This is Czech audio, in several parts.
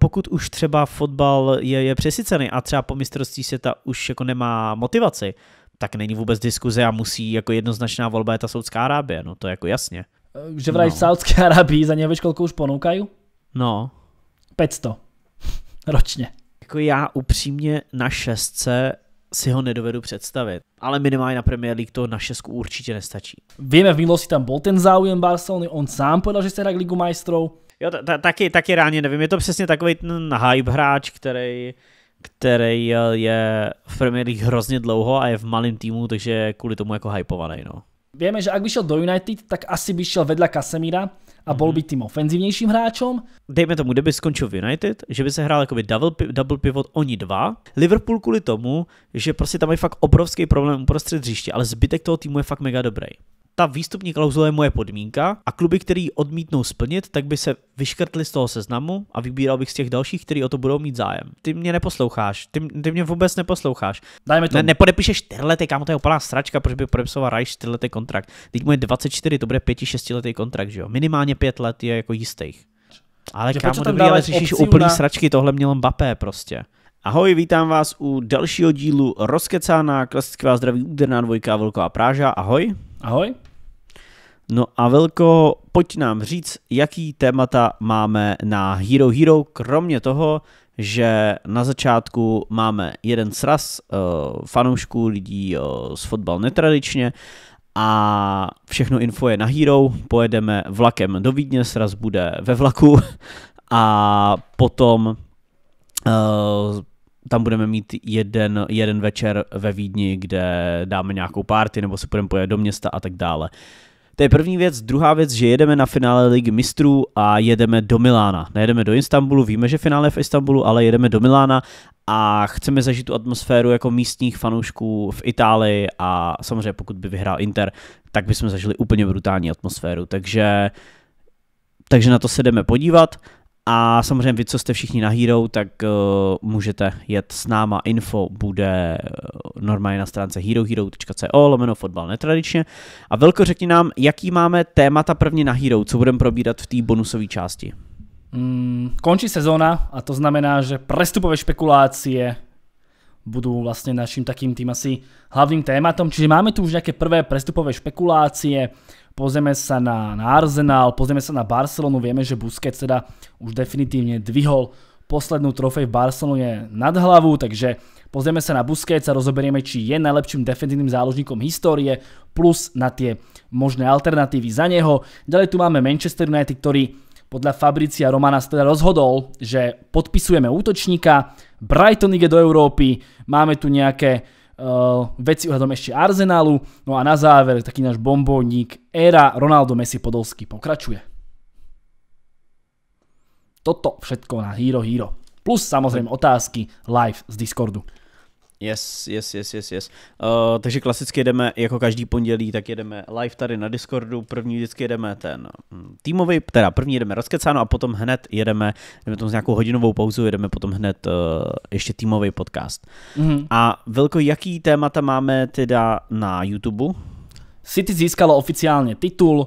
Pokud už třeba fotbal je, je přesycený a třeba po mistrovství světa už jako nemá motivaci, tak není vůbec diskuze a musí jako jednoznačná volba je ta Saudská Arábie, no to je jako jasně. Eh, že vraj no. v Saudské Arábii za nevíš, koľko jako už ponoukají? No. 500. Ročně. Jako já upřímně na šestce si ho nedovedu představit. Ale minimálně na Premier League to na šestku určitě nestačí. Víme, v minulosti tam bol ten záujem Barcelony, on sám povedal, že chce hrať Ligu majstrov. Jo, taky, taky reálně nevím, je to přesně takový ten hype hráč, který který je v Premier League hrozně dlouho a je v malém týmu, takže je kvůli tomu jako hypovaný. No. Víme, že ak by šel do United, tak asi by šel vedle Kasemíra a bol mhm. by tým ofenzívnejším hráčom. Dejme tomu, kdyby skončil v United, že by se hrál jakoby double, double pivot oni dva. Liverpool kvůli tomu, že prostě tam je fakt obrovský problém uprostřed hřiště, ale zbytek toho týmu je fakt mega dobrý. Ta výstupní klauzule je moje podmínka a kluby, který odmítnou splnit, tak by se vyškrtli z toho seznamu a vybíral bych z těch dalších, který o to budou mít zájem. Ty mě neposloucháš, ty, ty mě vůbec neposloucháš. Dajme to. Ne, nepodepíšeš 4 lety, kámo, to je úplná sračka, proč by podepsoval Rajš čtyřletý lety kontrakt. Teď mu je 24, to bude 5-6 letý kontrakt, že jo? Minimálně 5 let je jako jistých. Ale že kámo, to ale řešíš úplný na... sračky, tohle mělo Mbappé prostě. Ahoj, vítám vás u dalšího dílu Rozkecána, klasická zdraví úderná dvojka Velká Práža, ahoj. Ahoj. No a Velko, pojď nám říct, jaký témata máme na Hero Hero, kromě toho, že na začátku máme jeden sraz eh, fanoušků lidí eh, z fotbal netradičně a všechno info je na Hero, pojedeme vlakem do Vídně, sraz bude ve vlaku a potom eh, tam budeme mít jeden, jeden večer ve Vídni, kde dáme nějakou party nebo se půjdeme pojet do města a tak dále. Uh, to je první věc. Druhá věc, že jedeme na finále Ligy mistrů a jedeme do Milána. Nejedeme do Istanbulu, víme, že finále v Istanbulu, ale jedeme do Milána a chceme zažít tu atmosféru jako místních fanoušků v Itálii a samozřejmě pokud by vyhrál Inter, tak bychom zažili úplně brutální atmosféru. Takže, takže na to se jdeme podívat a samozřejmě vy, co jste všichni na Hero, tak uh, můžete jet s náma. Info bude eh, normálně na stránce herohero.co lomeno fotbal netradičně. A Velko, řekni nám, jaký máme témata první na Hero, co budeme probírat v té bonusové části. Mm, končí sezóna a to znamená, že prestupové špekulácie budou vlastně naším takým tým asi hlavním tématom. Čiže máme tu už nějaké prvé prestupové špekulácie, pozrieme sa na, na Arsenal, pozrieme sa na Barcelonu, vieme, že Busquets teda už definitívne dvihol poslednú trofej v Barcelone nad hlavu, takže pozrieme sa na Busquets a rozoberieme, či je najlepším defensívnym záložníkom histórie, plus na tie možné alternatívy za neho. Ďalej tu máme Manchester United, ktorý podľa Fabricia Romana teda rozhodol, že podpisujeme útočníka, Brighton ide do Európy, máme tu nejaké uh, eh, veci ohľadom ešte arzenálu, No a na záver taký náš bombónik Era Ronaldo Messi Podolsky pokračuje. Toto všetko na Hero Hero. Plus samozrejme otázky live z Discordu. Yes, yes, yes, yes, yes. Uh, takže klasicky jedeme jako každý pondělí, tak jedeme live tady na Discordu. První vždycky jedeme ten hm, týmový, teda první jedeme rozkecáno a potom hned jedeme, jdeme tomu s nějakou hodinovou pauzu, jedeme potom hned uh, ještě týmový podcast. Mm-hmm. A velko, jaký témata máme teda na YouTube? City získalo oficiálně titul,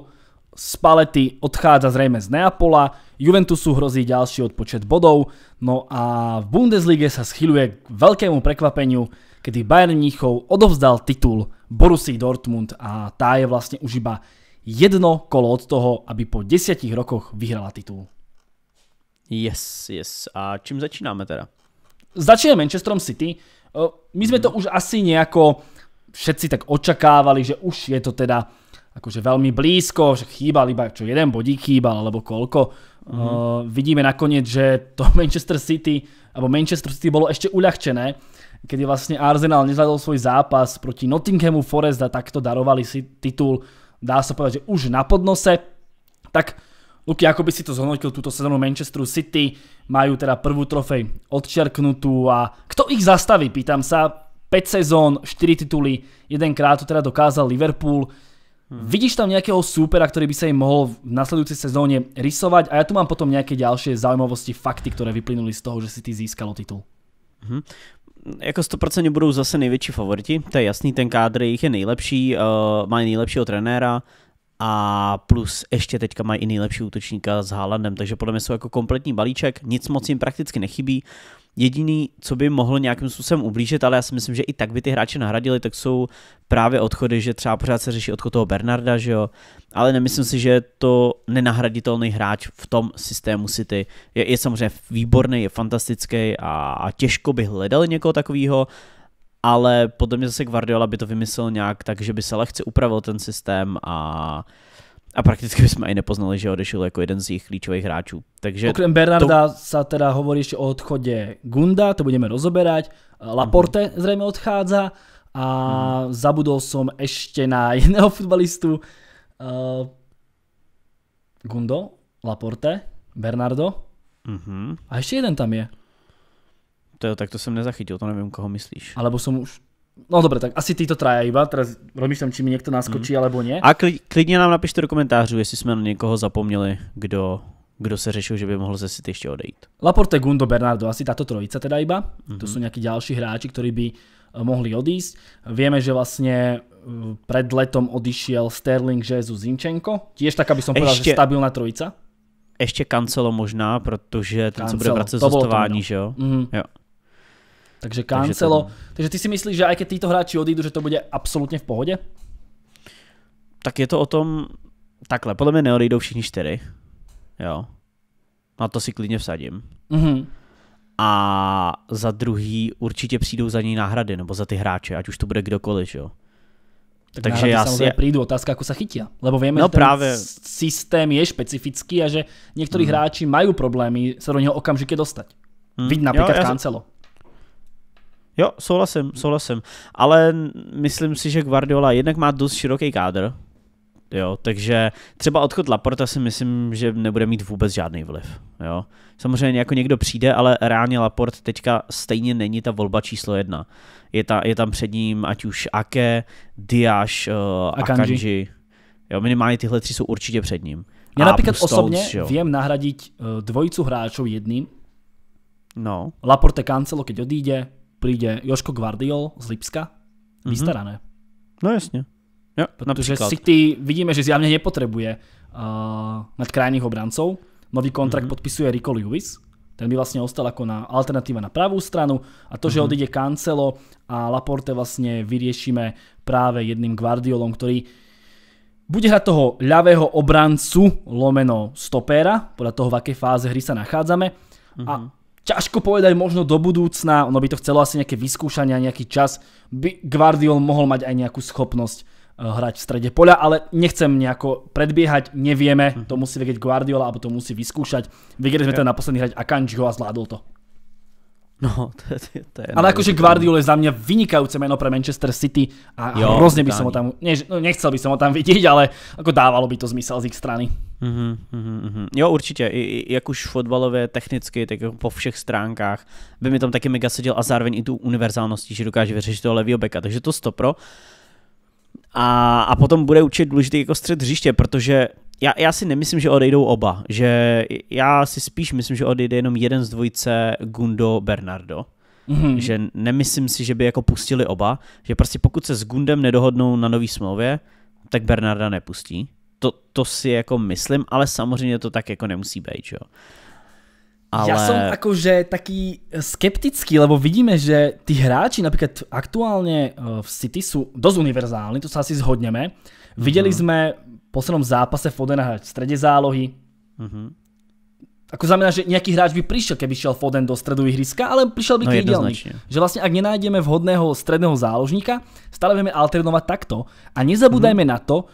z palety odchádza zrejme z Neapola, Juventusu hrozí ďalší odpočet bodov, no a v Bundeslige sa schyluje k veľkému prekvapeniu, kedy Bayern Mníchov odovzdal titul Borussii Dortmund a tá je vlastne už iba jedno kolo od toho, aby po desiatich rokoch vyhrala titul. Yes, yes. A čím začínáme teda? Začínáme Manchesterom City. My sme to mhm. už asi nejako všetci tak očakávali, že už je to teda akože veľmi blízko, že chýbal iba čo jeden bodík chýbal, alebo koľko. Uh, vidíme nakoniec, že to Manchester City, alebo Manchester City bolo ešte uľahčené, kedy vlastne Arsenal nezvládol svoj zápas proti Nottinghamu Forest a takto darovali si titul, dá sa povedať, že už na podnose. Tak Luky, ako by si to zhodnotil túto sezónu Manchesteru City? Majú teda prvú trofej odčiarknutú a kto ich zastaví, pýtam sa. 5 sezón, 4 tituly, jedenkrát to teda dokázal Liverpool. Hmm. Vidíš tam nejakého súpera, ktorý by sa im mohol v nasledujúcej sezóne rysovať a ja tu mám potom nejaké ďalšie zaujímavosti, fakty, ktoré vyplynuli z toho, že si ty získalo titul. Hmm jako 100% budou zase největší favoriti, to je jasný, ten kádr jich je nejlepší, uh, mají nejlepšího trenéra a plus ještě teďka mají i nejlepší útočníka s Haalandem, takže podle mě jsou jako kompletní balíček, nic moc jim prakticky nechybí. Jediný, co by mohlo nějakým způsobem ublížit, ale já si myslím, že i tak by ty hráče nahradili, tak jsou právě odchody, že třeba pořád se řeší odchod toho Bernarda, že jo. Ale nemyslím si, že je to nenahraditelný hráč v tom systému City. Je, je samozřejmě výborný, je fantastický a, a těžko by hledali někoho takového, ale podle mě zase Guardiola by to vymyslel nějak tak, že by se lehce upravil ten systém a a prakticky bychom i nepoznali, že odešel jako jeden z jejich klíčových hráčů. Takže Okrem Bernarda to... sa teda hovorí ještě o odchodě Gunda, to budeme rozoberať. Laporte mm -hmm. zřejmě odchádza a mm. zabudol jsem ještě na jiného futbalistu. Uh, eh, Gundo, Laporte, Bernardo. Mm -hmm. A ještě jeden tam je. To, tak to jsem nezachytil, to nevím, koho myslíš. Alebo jsem už No dobré, tak asi tyto traja iba, teraz rozmýšlím, či mi někdo naskočí, mm. alebo ne. A kli, klidně nám napište do komentářů, jestli jsme na někoho zapomněli, kdo, kdo se řešil, že by mohl ze City ještě odejít. Laporte, Gundo, Bernardo, asi tato trojica teda iba. Mm To mhm. jsou nějaký další hráči, kteří by eh, mohli odísť. Víme, že vlastně eh, před letom odišel Sterling, Jesus, Zinčenko. Tiež tak, aby som povedal, Ešte... že stabilná trojica. Ještě kancelo možná, protože ten, Cancelo. co bude vracet z že jo? Mm. jo. Takže Cancelo. Takže, to... takže ty si myslíš, že aj keď títo hráči odídu, že to bude absolutně v pohodě? Tak je to o tom, takhle, podle mě neodejdou všichni čtyři. Jo. Na to si klidně vsadím. Mm-hmm. A za druhý určitě přijdou za ní náhrady, nebo za ty hráče, ať už to bude kdokoliv, jo. Tak Takže já si... přijdu, otázka, jak se chytí. Lebo víme, no, že ten práve... systém je specifický a že někteří mm. hráči mají problémy se do něho okamžitě dostat. Mm. Vidí například jo, Jo, souhlasím, souhlasím. Ale myslím si, že Guardiola jednak má dost široký kádr, jo, takže třeba odchod Laporta si myslím, že nebude mít vůbec žádný vliv, jo. Samozřejmě jako někdo přijde, ale reálně Laport teďka stejně není ta volba číslo jedna. Je, ta, je tam před ním ať už Ake, Diáš, uh, eh, Akanji. Akanji. Jo, minimálně tyhle tři jsou určitě před ním. Já například osobně jo. nahradit nahradiť eh, dvojicu hráčů jedným. No. Laporte Cancelo, keď odíde, príde Joško Guardiol z Lipska, mm-hmm. vystarané. No jasně. Jo, Protože si City vidíme, že zjavně nepotrebuje uh, eh, mať krajných obrancov. Nový kontrakt mm-hmm. podpisuje Rico Lewis. Ten by vlastně ostal jako na alternativa na pravou stranu a to, mm-hmm. že mhm. odíde Cancelo a Laporte vlastně vyriešime právě jedným Guardiolom, který bude hrať toho ľavého obrancu lomeno stopéra, podľa toho, v aké fáze hry sa nachádzame. Mm-hmm. A mhm. Ťažko povedať možno do budúcna, ono by to chcelo asi nejaké vyskúšanie a nejaký čas, by Guardiol mohol mať aj nejakú schopnosť eh, hrať v strede poľa, ale nechcem nejako predbiehať, nevieme, to mhm. musí vedieť Guardiola, alebo to musí vyskúšať. Videli sme na posledný hrať Akanjiho a zvládol to. No, to, je, to je... Ale akože Guardiola je za mňa vynikajúce meno pre Manchester City a jo, hrozne by som ho tam... Ne, no, nechcel by som ho tam vidieť, ale ako dávalo by to zmysel z ich strany. Mm-hmm, mm-hmm, mm-hmm. Jo, určitě. I, jak už fotbalově, technicky, tak jako po všech stránkách by mi tam taky mega seděl a zároveň i tu univerzálností, že dokáže vyřešit toho levýho beka. Takže to stopro. A, a potom bude určitě důležitý jako střed hřiště, protože já, já si nemyslím, že odejdou oba. Že já si spíš myslím, že odejde jenom jeden z dvojice Gundo Bernardo. Mm-hmm. Že nemyslím si, že by jako pustili oba. Že prostě pokud se s Gundem nedohodnou na nový smlouvě, tak Bernarda nepustí to, to si jako myslím, ale samozřejmě to tak jako nemusí být, jo. Ale... Já jsem jakože taký skeptický, lebo vidíme, že ty hráči například aktuálně eh, v City jsou dost univerzální, to se asi zhodneme. Mm-hmm. v posledním zápase Foden hrať v středě zálohy. Mm-hmm. Ako znamená, že nějaký hráč by přišel, keby šel Foden do středu ihriska, ale přišel by no, krídelník. Že vlastně, ak nenajdeme vhodného středného záložníka, stále budeme alternovat takto. A nezabudajme mm-hmm. na to,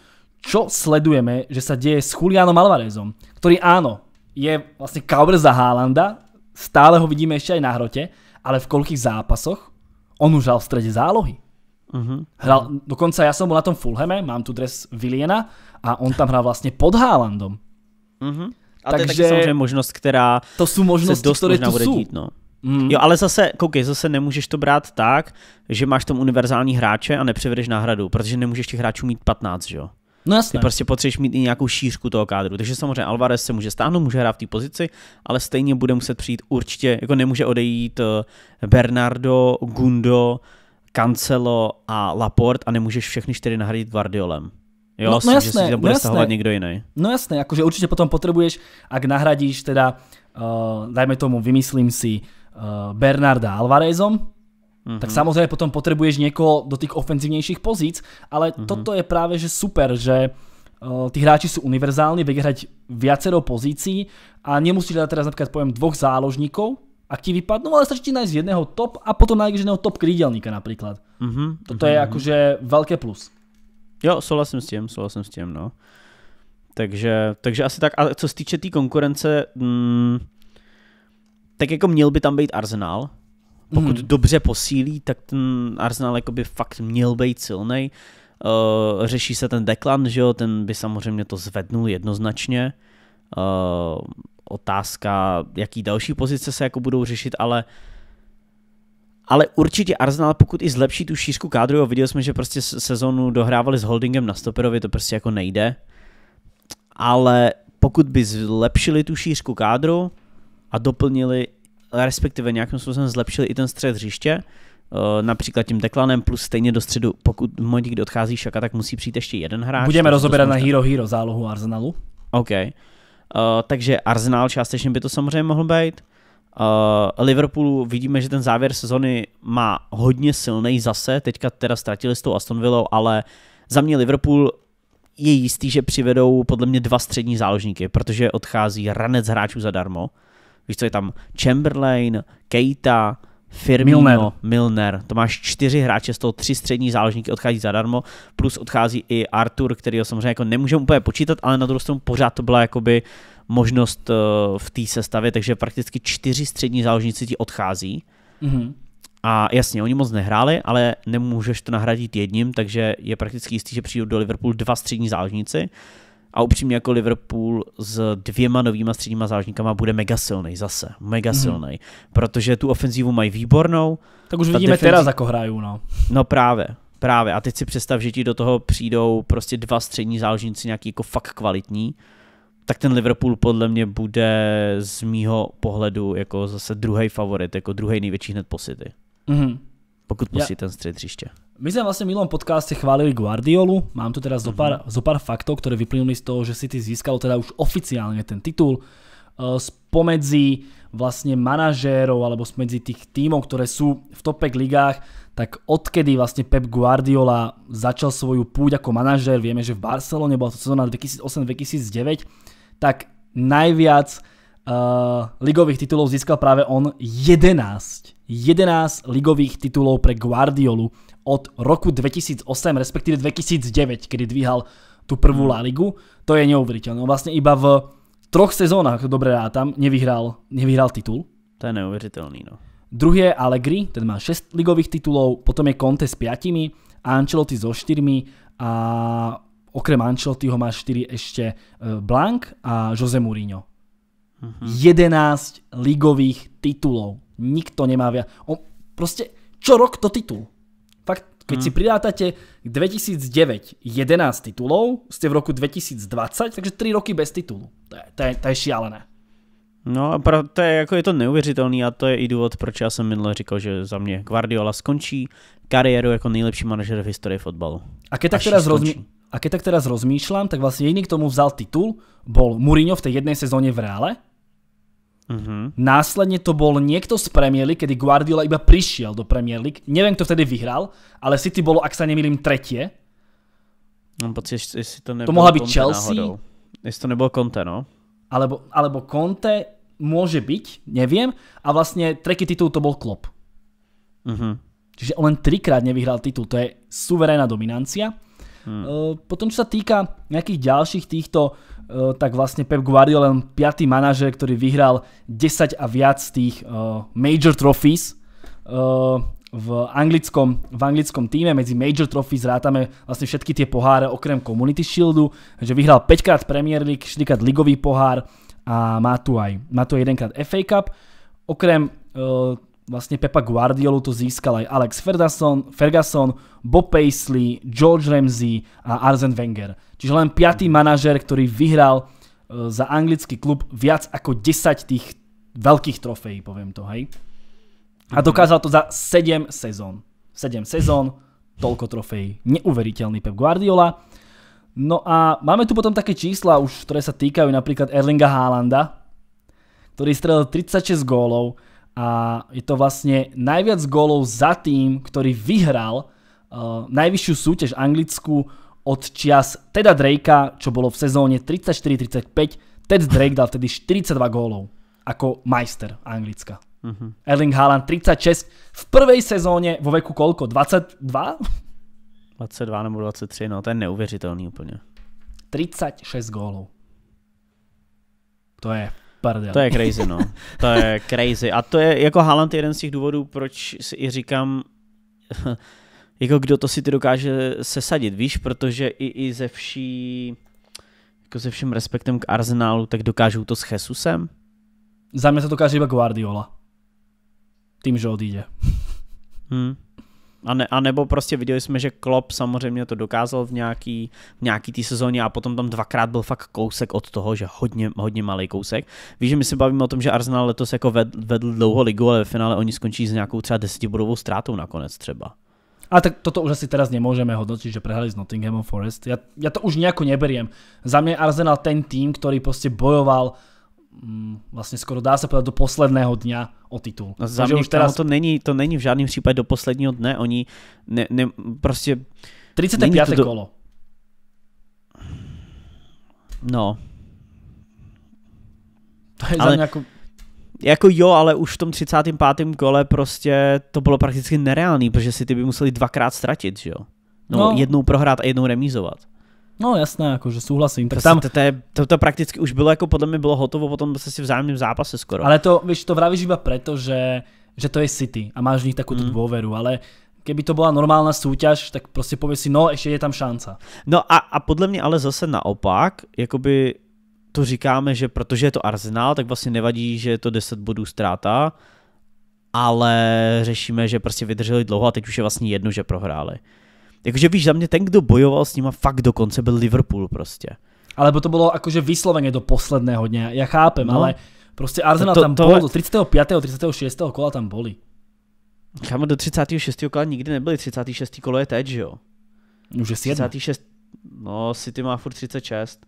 čo sledujeme, že sa deje s Julianom Alvarezom, ktorý áno, je vlastne cover za Haalanda, stále ho vidíme ešte aj na hrote, ale v koľkých zápasoch on už hral v strede zálohy. Uh-huh. Hral, dokonca ja som bol na tom Fulheme, mám tu dres Viliena a on tam hral vlastne pod Haalandom. Uh-huh. A Takže, to je taky možnost, která to jsou možnosti, se dost které možná bude dít. No. Mm. Jo, ale zase, koukej, zase nemůžeš to brát tak, že máš tam univerzální hráče a nepřevedeš náhradu, protože nemůžeš těch hráčů mít 15, že jo? No jasně. Ty prostě potřebuješ mít i nějakou šířku toho kádru. Takže samozřejmě Alvarez se může stáhnout, může hrát v té pozici, ale stejně bude muset přijít určitě, jako nemůže odejít eh, Bernardo, Gundo, Cancelo a Laport, a nemůžeš všechny čtyři nahradit Guardiolem. Jo, no, no jasné, že si tam no bude no stahovat někdo jiný. No jasné, jakože určitě potom potřebuješ, ak nahradíš teda, uh, dajme tomu, vymyslím si, uh, Bernarda Alvarezom, Mm-hmm. Tak samozrejme potom potrebuješ niekoho do tých ofenzívnejších pozíc, ale mm-hmm. toto je práve že super, že uh, eh, tí hráči sú univerzálni, vie hrať viacero pozícií a nemusíš dať teraz napríklad poviem dvoch záložníkov, ak ti vypadnú, ale stačí ti nájsť jedného top a potom nájdeš jedného top krídelníka napríklad. Mm-hmm. Toto mm-hmm. je mhm. akože veľké plus. Jo, souhlasím s tím, souhlasím s tím, no. Takže, takže asi tak, A co se týče té tý konkurence, mm, tak jako měl by tam být Arsenal, pokud mm. dobře posílí, tak ten Arsenal jakoby fakt měl být silný. Uh, eh, řeší se ten Deklan, že jo, ten by samozřejmě to zvednul jednoznačně. Uh, otázka, jaký další pozice se jako budou řešit, ale ale určitě Arsenal, pokud i zlepší tu šířku kádru, jo, viděli jsme, že prostě sezonu dohrávali s holdingem na stoperovi, to prostě jako nejde. Ale pokud by zlepšili tu šířku kádru a doplnili respektive nějakým způsobem zlepšili i ten střed hřiště, eh, například tím deklanem plus stejně do středu, pokud v momentě, kdy odchází Šaka, tak musí přijít ještě jeden hráč. Budeme rozobírat na Hero Hero zálohu Arsenalu. OK. Uh, takže Arsenal částečně by to samozřejmě mohl být. Uh, Liverpoolu vidíme, že ten závěr sezony má hodně silný zase, teďka teda ztratili s tou Aston Villou, ale za mě Liverpool je jistý, že přivedou podle mě dva střední záložníky, protože odchází ranec hráčů zadarmo. Víš, co je tam Chamberlain, Keita, Firmino, Milner. Milner. To máš čtyři hráče, z toho tři střední záložníky odchází zadarmo, plus odchází i Artur, který ho samozřejmě jako nemůžeme úplně počítat, ale na druhou stranu pořád to byla jakoby možnost eh, v té sestavě, takže prakticky čtyři střední záložníci ti odchází. Mm-hmm. A jasně, oni moc nehráli, ale nemůžeš to nahradit jedním, takže je prakticky jistý, že přijdou do Liverpoolu dva střední záložníci a upřímně jako Liverpool s dvěma novýma středníma zážníkama bude mega silný zase, mega mm-hmm. silný, protože tu ofenzívu mají výbornou. Tak už vidíme defenzi... teraz, jako hrajou, no. No právě, právě. A teď si představ, že ti do toho přijdou prostě dva střední záložníci nějaký jako fakt kvalitní, tak ten Liverpool podle mě bude z mýho pohledu jako zase druhý favorit, jako druhý největší hned po City. Mm-hmm. Pokud pustí ja. ten střed hřiště. My sme vlastne v minulom podcaste chválili Guardiolu, mám tu teraz mm-hmm. zopár, zopár faktov, ktoré vyplynuli z toho, že si ty získal teda už oficiálne ten titul e, spomedzi vlastne manažérov alebo spomedzi tých tímov, ktoré sú v topek ligách, tak odkedy vlastne Pep Guardiola začal svoju púť ako manažér, vieme, že v Barcelone bola to sezóna 2008-2009, tak najviac uh, ligových titulov získal práve on 11. 11 ligových titulov pre Guardiolu od roku 2008, respektíve 2009, kedy dvíhal tú prvú La Ligu. To je neuveriteľné. On vlastne iba v troch sezónach, dobre rátam, nevyhral, nevyhral titul. To je neuveriteľný, no. Druhý je Allegri, ten má 6 ligových titulov, potom je Conte s 5, Ancelotti so 4 a okrem Ancelottiho má 4 ešte eh, Blank a Jose Mourinho. uh mhm. 11 ligových titulov. Nikto nemá viac. On, proste čo rok to titul. Keď mm. si pridátate 2009 11 titulov, ste v roku 2020, takže 3 roky bez titulu. To je, to je, to je šialené. No a to je, jako je to neuvěřitelný a to je i důvod, proč já jsem minule říkal, že za mě Guardiola skončí kariéru jako nejlepší manažer v historii fotbalu. A keď tak teraz rozmi- a keď tak teraz rozmýšľam, tak vlastně jediný, k tomu vzal titul, bol Mourinho v té jedné sezóně v Reále, Uh-huh. Mhm. Následne to bol niekto z Premier League, kedy Guardiola iba prišiel do Premier League. Neviem, kto vtedy vyhral, ale City bolo, ak sa nemýlim, tretie. Mám pocit, jestli to nebylo To mohla byť Chelsea. Náhodou. Jestli to nebol Conte, no. Alebo, alebo Conte môže byť, neviem. A vlastne tretí titul to bol Klopp. Uh-huh. Čiže on len trikrát nevyhral titul. To je suverénna dominancia. Hmm. Eh, potom, čo sa týka nejakých ďalších týchto, eh, tak vlastne Pep Guardiola len piatý manažer, ktorý vyhral 10 a viac tých eh, major trophies v anglickom, v anglickom týme. Medzi major trophies rátame vlastne všetky tie poháre okrem Community Shieldu, že vyhral 5 krát Premier League, 4 krát ligový pohár a má tu aj, má tu aj jedenkrát FA Cup. Okrem vlastne Pepa Guardiolu to získal aj Alex Ferguson, Ferguson Bob Paisley, George Ramsey a Arzen Wenger. Čiže len piatý manažer, ktorý vyhral e, za anglický klub viac ako 10 tých veľkých trofejí, poviem to, hej. A dokázal to za 7 sezón. 7 sezón, toľko trofejí. Neuveriteľný Pep Guardiola. No a máme tu potom také čísla už, ktoré sa týkajú napríklad Erlinga Haalanda, ktorý strelil 36 gólov, a je to vlastne najviac gólov za tým, ktorý vyhral uh, najvyššiu súťaž anglickú od čias Teda Drakea, čo bolo v sezóne 34-35. Ted Drake dal vtedy 42 gólov ako majster Anglicka. Uh-huh. Erling Haaland 36 v prvej sezóne vo veku kolko? 22? 22 nebo 23, no to je neuvěřitelný úplně. 36 gólů. To je Pardon. To je crazy, no. To je crazy. A to je jako Haaland jeden z těch důvodů, proč si i říkám, jako kdo to si ty dokáže sesadit, víš, protože i, i ze vší, jako se vším respektem k Arsenálu, tak dokážou to s Jesusem? Za mě to dokáže iba Guardiola. Tím, že odjde. Hmm. A, ne, a nebo prostě viděli jsme, že Klopp samozřejmě to dokázal v nějaký, v nějaký té sezóně a potom tam dvakrát byl fakt kousek od toho, že hodně, hodně malý kousek. Víš, že my se bavíme o tom, že Arsenal letos jako vedl, vedl dlouho ligu, ale ve finále oni skončí s nějakou třeba desetibodovou ztrátou nakonec třeba. A tak toto už asi teraz nemůžeme hodnotit, že prehali s Nottinghamom Forest. Ja, ja to už nějak neberiem. Za mě Arsenal ten tým, který prostě bojoval Mm, vlastně skoro dá se povedat do posledného dňa o titul. No, za mě už teraz... to, není, to není v žádném případě do posledního dne, oni ne, ne, prostě... 35. Do... kolo. No. To je ale... za mě jako... Jako jo, ale už v tom 35. kole prostě to bylo prakticky nereálný, protože si ty by museli dvakrát ztratit, že jo? No, no. jednou prohrát a jednou remízovat. No jasné, jakože souhlasím. To, prostě tam... to, to, to, to, prakticky už bylo, jako podle mě bylo hotovo, potom se si v zájemném zápase skoro. Ale to, víš, to vravíš iba preto, že, že to je City a máš v nich takovou mm. dôveru, ale keby to byla normálna soutěž, tak prostě pověš si, no, ještě je tam šance. No a, a podle mě ale zase naopak, jakoby to říkáme, že protože je to Arsenal, tak vlastně nevadí, že je to 10 bodů ztráta, ale řešíme, že prostě vydrželi dlouho a teď už je vlastně jedno, že prohráli. Jakože víš, za mě ten, kdo bojoval s nima fakt dokonce byl Liverpool prostě. Alebo to bylo jakože vysloveně do posledného dne. já chápem, no. ale prostě Arsenal to, to, tam to, bol, do 35. 36. kola tam boli. Kámo, do 36. kola nikdy nebyli, 36. kolo je teď, že jo? Už je 36. No, City má furt 36.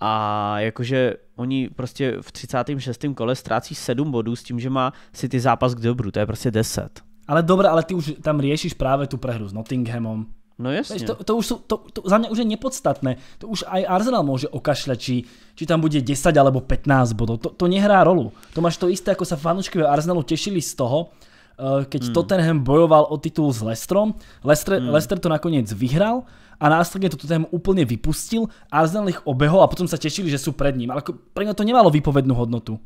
A jakože oni prostě v 36. kole ztrácí 7 bodů s tím, že má City zápas k dobru, to je prostě 10. Ale dobré, ale ty už tam riešiš právě tu prehru s Nottinghamom. No jasně. To, to už sú, to, to za mňa už je nepodstatné. To už aj Arsenal môže okašľať, či, či tam bude 10 alebo 15 bodov. To, to nehrá rolu. To máš to isté, ako sa fanúškovia Arsenalu tešili z toho, eh, keď hmm. Tottenham bojoval o titul s Lestrom. Lester, hmm. Lester to nakoniec vyhral a následně to Tottenham úplně vypustil. Arsenal ich obehol a potom sa tešili, že sú pred ním. Ale pre to nemalo výpovednú hodnotu.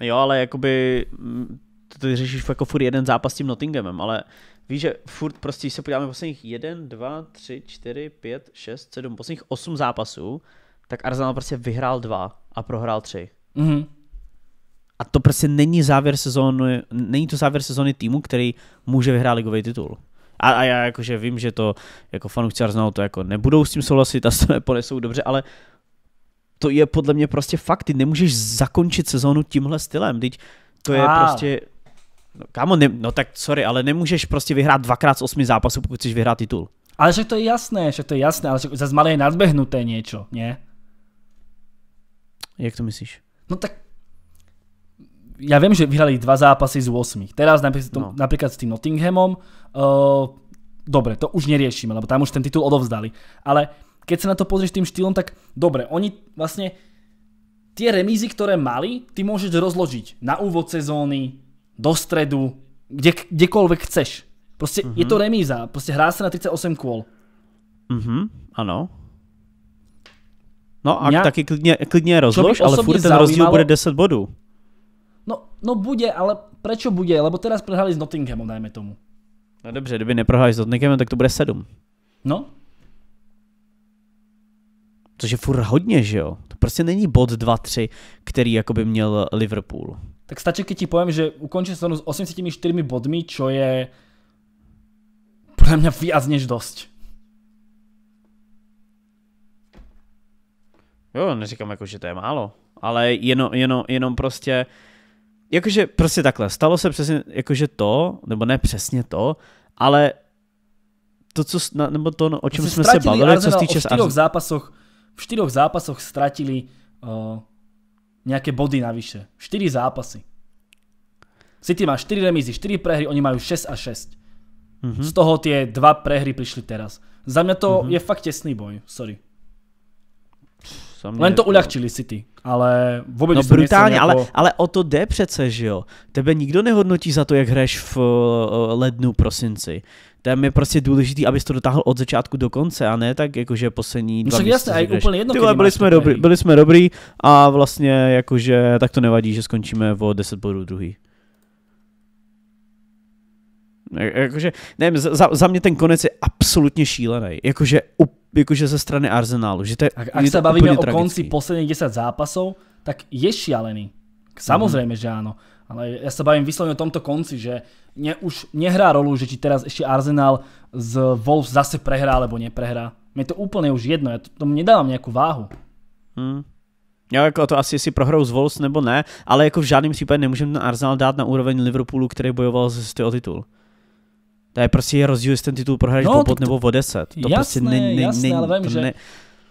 Jo, ale jakoby mm, to ty řešíš jako furt jeden zápas s tím Nottinghamem, ale víš, že furt prostě, když se podíváme posledních 1, 2, 3, 4, 5, 6, 7, posledních 8 zápasů, tak Arsenal prostě vyhrál 2 a prohrál 3. Mm-hmm. A to prostě není závěr sezóny, není to závěr sezóny týmu, který může vyhrát ligový titul. A, a já jakože vím, že to jako fanoušci Arsenalu to jako nebudou s tím souhlasit a to neponesou dobře, ale to je podle mě prostě fakt, ty nemůžeš zakončit sezónu tímhle stylem, teď to je a, prostě... No, kámo, ne, no tak sorry, ale nemůžeš prostě vyhrát dvakrát z osmi zápasů, pokud chceš vyhrát titul. Ale že to je jasné, že to je jasné, ale že zase malé je nadbehnuté něco, ne? Jak to myslíš? No tak já vím, že vyhrali dva zápasy z 8. Teraz no. například, no. s tím Nottinghamom, uh, eh, dobre, to už neriešime, lebo tam už ten titul odovzdali. Ale keď sa na to pozrieš tým štýlom, tak dobre, oni vlastne tie remízy, ktoré mali, ty môžeš rozložiť na úvod sezóny, do stredu, kde, kdekoľvek chceš. Prostě mm-hmm. je to mhm. remíza, prostě hrá se na 38 kôl. Mhm, ano. No a Mňa... taky klidně, klidně rozlož, ale furt ten zaujímalo... rozdíl bude 10 bodů. No, no bude, ale prečo bude? Lebo teraz prohráli s Nottinghamem, dajme tomu. No dobře, kdyby neprohráli s Nottinghamem, tak to bude 7. No. Což je furt hodně, že jo? Prostě není bod 2-3, který jako by měl Liverpool. Tak stačí, když ti povím, že ukončí se s 84 bodmi, čo je podle mě víc než dost. Jo, neříkám jako, že to je málo, ale jenom, jenom, jenom prostě, jakože prostě takhle, stalo se přesně jakože to, nebo ne přesně to, ale to, co, nebo to, no, o čem prostě jsme se bavili, co se týče... O čtyřech zápasoch v štyroch zápasoch stratili uh, nejaké body navyše. 4 zápasy. City má 4 remízy, 4 prehry, oni majú 6 a 6. Mm-hmm. Z toho tie dva prehry prišli teraz. Za mňa to mm-hmm. je fakt tesný boj, sorry. Len to uľahčili City, ale vôbec No brutálně, ale, ale o to jde přece, že jo. Tebe nikdo nehodnotí za to, jak hraješ v eh, lednu, prosinci tam je prostě důležitý, abys to dotáhl od začátku do konce a ne tak jakože poslední no dva no, jasně, a úplně jedno, Tyhle, byli jsme, dobrý, byli jsme dobrý a vlastně jakože tak to nevadí, že skončíme o 10 bodů druhý. Jakože, nevím, za, za mě ten konec je absolutně šílený. Jakože, jakože ze strany Arsenálu. Že to je, Ak, ak bavíme o tragický. konci posledních 10 zápasů, tak je šílený. Samozřejmě, mm. že ano. Ale ja sa bavím vyslovene o tomto konci, že ne, už nehrá rolu, že či teraz ešte Arsenal z Wolves zase prehrá alebo neprehrá. Je to úplně už jedno, ja to, tomu nedávam nejakú váhu. Hmm. Jo, jako to asi si prohrou z Wolves nebo ne, ale jako v žádném případě nemůžeme ten Arsenal dát na úroveň Liverpoolu, který bojoval z o titul. To je prostě rozdíl, jestli ten titul prohraješ no, po bod nebo o 10. To prostě jasné, prostě ne, ne, jasné, ne, ale vím, že ne...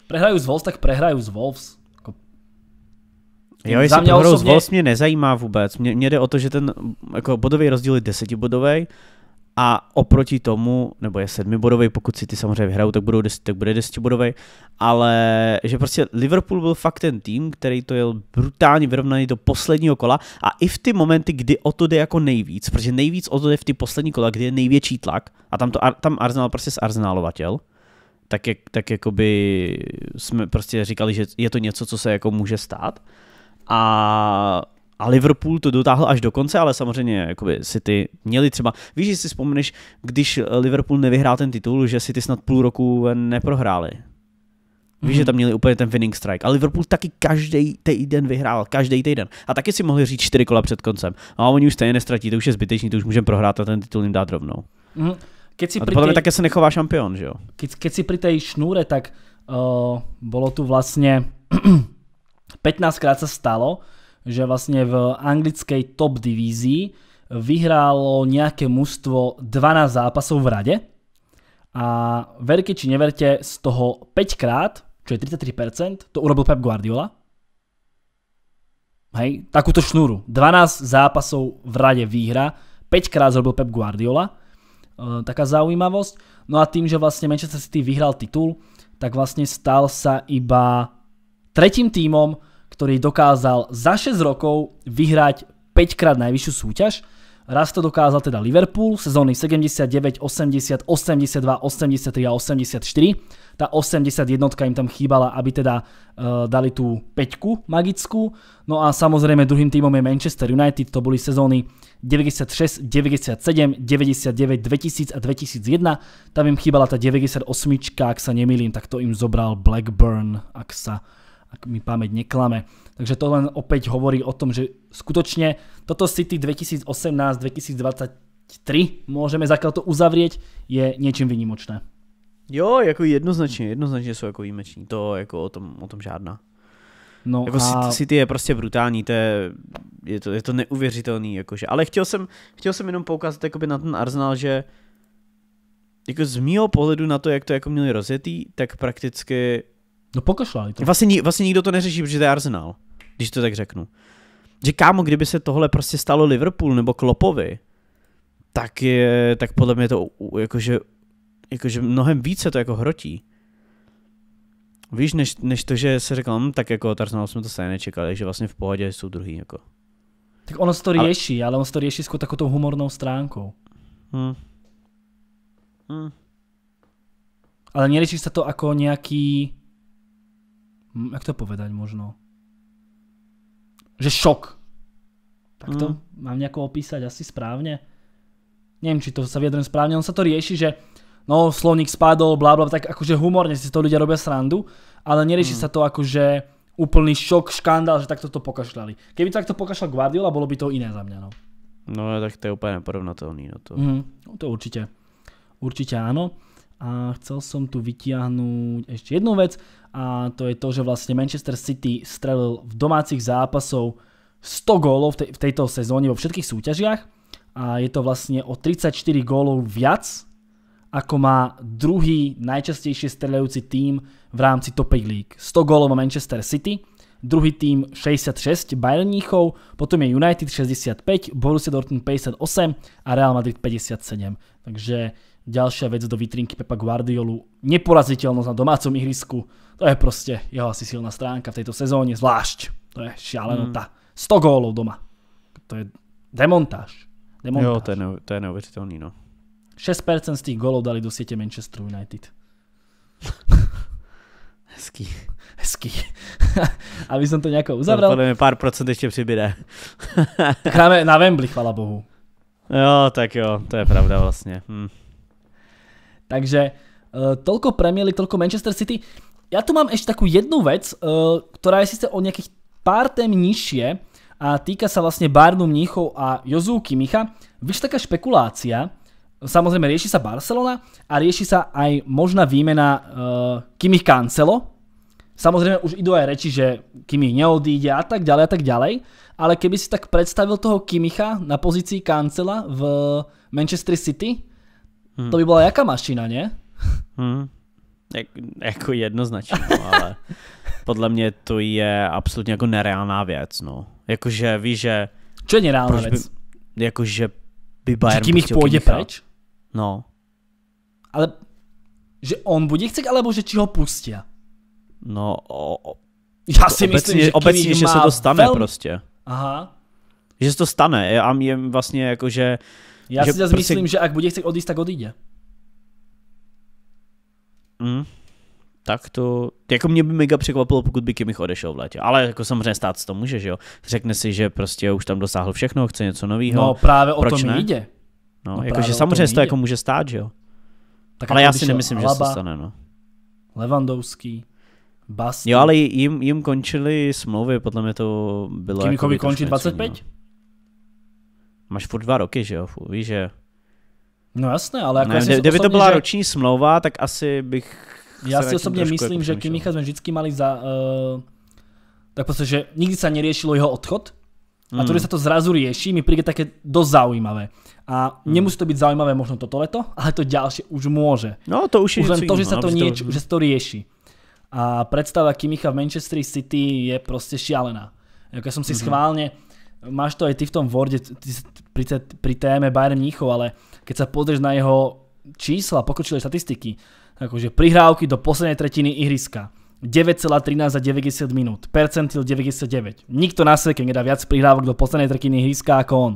prehrají z Wolves, tak prehrají z Wolves. Jo, jestli prohrou osobně... z Wolves mě nezajímá vůbec. Mě, mě jde o to, že ten jako bodový rozdíl je desetibodový a oproti tomu, nebo je sedmibodový, pokud si ty samozřejmě vyhrajou, tak, budou deset, tak bude desetibodový, ale že prostě Liverpool byl fakt ten tým, který to jel brutálně vyrovnaný do posledního kola a i v ty momenty, kdy o to jde jako nejvíc, protože nejvíc o to jde v ty poslední kola, kdy je největší tlak a tam, to, tam Arsenal prostě zarzenálovatěl, tak, jak, tak jakoby jsme prostě říkali, že je to něco, co se jako může stát, a a Liverpool to dotáhl až do konce, ale samozřejmě jakoby City měli třeba, víš, že si vzpomeneš, když Liverpool nevyhrál ten titul, že City snad půl roku neprohráli. Víš, mm-hmm. že mhm. tam měli úplně ten winning strike. A Liverpool taky každý týden vyhrál, každý týden. A taky si mohli říct čtyři kola před koncem. No a oni už stejně nestratí, to už je zbytečný, to už můžeme prohrát a ten titul jim dát rovnou. Mm-hmm. Keď si a podle tej... také se nechová šampion, že jo? Ke, keď si pri tej šnúre, tak uh, eh, bylo tu vlastně 15 krát sa stalo, že vlastne v anglickej top divízii vyhrálo nejaké mužstvo 12 zápasov v rade a verte či neverte, z toho 5 krát, čo je 33%, to urobil Pep Guardiola. Hej, takúto šnúru. 12 zápasov v rade výhra, 5 krát zrobil Pep Guardiola. E, taká zaujímavosť. No a tým, že vlastne Manchester City vyhral titul, tak vlastne stal sa iba tretím týmom, ktorý dokázal za 6 rokov vyhrať 5 krát najvyššiu súťaž. Raz to dokázal teda Liverpool, sezóny 79, 80, 82, 83 a 84. Tá 81 im tam chýbala, aby teda uh, dali tú peťku magickú. No a samozrejme druhým týmom je Manchester United, to boli sezóny 96, 97, 99, 2000 a 2001. Tam im chýbala tá 98, ak sa nemýlim, tak to im zobral Blackburn, ak sa ak mi pamäť neklame. Takže to len opäť hovorí o tom, že skutočne toto City 2018-2023 môžeme zatiaľ to uzavrieť, je niečím vynimočné. Jo, jako jednoznačně, jednoznačně jsou jako výjimeční, to jako o tom, o tom žádná. No jako a... City je prostě brutální, to je, je, to, je to neuvěřitelný, jakože. ale chtěl jsem, chtěl jsem jenom poukázat jakoby na ten Arsenal, že jako z mýho pohledu na to, jak to jako měli rozjetý, tak prakticky No pokašlali to. Vlastně, vlastně nikdo to neřeší, protože to je Arsenal, když to tak řeknu. Že kámo, kdyby se tohle prostě stalo Liverpool nebo Klopovi, tak, je, tak podle mě to jakože, jakože mnohem více to jako hrotí. Víš, než, než to, že se řekl, hm, tak jako od Arsenalu jsme to stejně nečekali, že vlastně v pohodě jsou druhý. Jako. Tak ono se to řeší, ale... ale ono se to řeší s takovou humornou stránkou. Hmm. Hmm. Ale neřeší se to jako nějaký jak to povedať možno, že šok. Tak to mm. mám nejako opísať asi správne. Neviem, či to sa vyjadrujem správne, on sa to rieši, že no slovník spadol, bla bla, tak akože humorne si to ľudia robia srandu, ale nerieši mm. sa to akože úplný šok, škandál, že takto to pokašľali. Keby to takto pokašľal Guardiola, bolo by to iné za mňa, no. No tak to je úplne neporovnateľný, no to. Mm, no to určite. Určite áno. A chcel som tu vytiahnuť ešte jednu vec a to je to, že vlastne Manchester City strelil v domácich zápasov 100 gólov v, v tejto sezóne vo všetkých súťažiach a je to vlastne o 34 gólov viac ako má druhý najčastejšie strelajúci tým v rámci Top 5 League. 100 gólov má Manchester City, druhý tým 66 Bayerníchov, potom je United 65, Borussia Dortmund 58 a Real Madrid 57. Takže Ďalšia vec do vitrinky Pepa Guardiolu, neporaziteľnosť na domácom ihrisku, to je proste jeho asi silná stránka v tejto sezóne, zvlášť, to je šialenota. 100 hmm. gólov doma, to je demontáž. demontáž. Jo, to je, neu, to je neuvěřitelný, no. 6% z tých gólov dali do siete Manchester United. Hezký. Hezký. Aby som to nejako uzavral. Podle mě pár procent ještě přibyde. Hráme na Wembley, chvala bohu. Jo, tak jo, to je pravda vlastně. Hm. Takže uh, toľko Premier League, toľko Manchester City. Ja tu mám ešte takú jednu vec, uh, ktorá je sice o nejakých pár tém nižšie a týka sa vlastne Barnu Mníchov a Jozu Kimicha. Vyšla taká špekulácia, Samozrejme, rieši sa Barcelona a rieši sa aj možná výmena uh, eh, Kimi Cancelo. Samozrejme, už idú aj reči, že Kimi neodíde a tak ďalej a tak ďalej. Ale keby si tak predstavil toho Kimicha na pozícii Kancela v Manchester City, Hmm. To by byla jaká mašina, ne? Hmm. Jak, jako jednoznačně, no, ale podle mě to je absolutně jako nereálná věc, no. Jakože víš, že... Co je nereálná věc? By, jakože by Bayern... Že jich prostě půjde preč? No. Ale že on bude chcet, alebo že či ho pustí? No, o, o, já si obecně, myslím, že obecně, že se to stane velmi... prostě. Aha. Že se to stane. A mě vlastně jakože já že si zase prostě... myslím, že ak bude chcieť odísť, tak odíde. Mm. Tak to, jako mě by mega překvapilo, pokud by Kimich odešel v létě. Ale jako samozřejmě stát se to může, že jo. Řekne si, že prostě už tam dosáhl všechno, chce něco nového. No právě Proč o tom ne? jde. No, no jakože samozřejmě se to jako může stát, že jo. Tak ale jako já si nemyslím, Alaba, že se stane, no. Levandovský, Basti. Jo, ale jim, jim končily smlouvy, podle mě to bylo... Kimichovi jako končí 25? máš furt dva roky, že jo, víš, že... No jasné, ale jako... Ne, kdyby osobně, to byla že... roční smlouva, tak asi bych... Já si osobně jako myslím, že Kimicha jsme vždycky mali za... Uh, tak prostě, že nikdy se neriešilo jeho odchod, mm. a hmm. to, že se to zrazu rieši, mi príde také dost zaujímavé. A mm. nemusí to být zaujímavé možno toto leto, ale to ďalšie už může. No to už, už je len to, no, že se to, nieč, že to rieši. A predstava Kimicha v Manchester City je prostě šialená. Jako jsem si mm-hmm. schválně, máš to aj ty v tom Worde pri, pri téme Bayern Mníchov, ale keď sa pozrieš na jeho čísla, pokročilé statistiky, akože prihrávky do poslednej tretiny ihriska, 9,13 za 90 minút, percentil 99. Nikto na svete nedá viac prihrávok do poslednej tretiny ihriska ako on.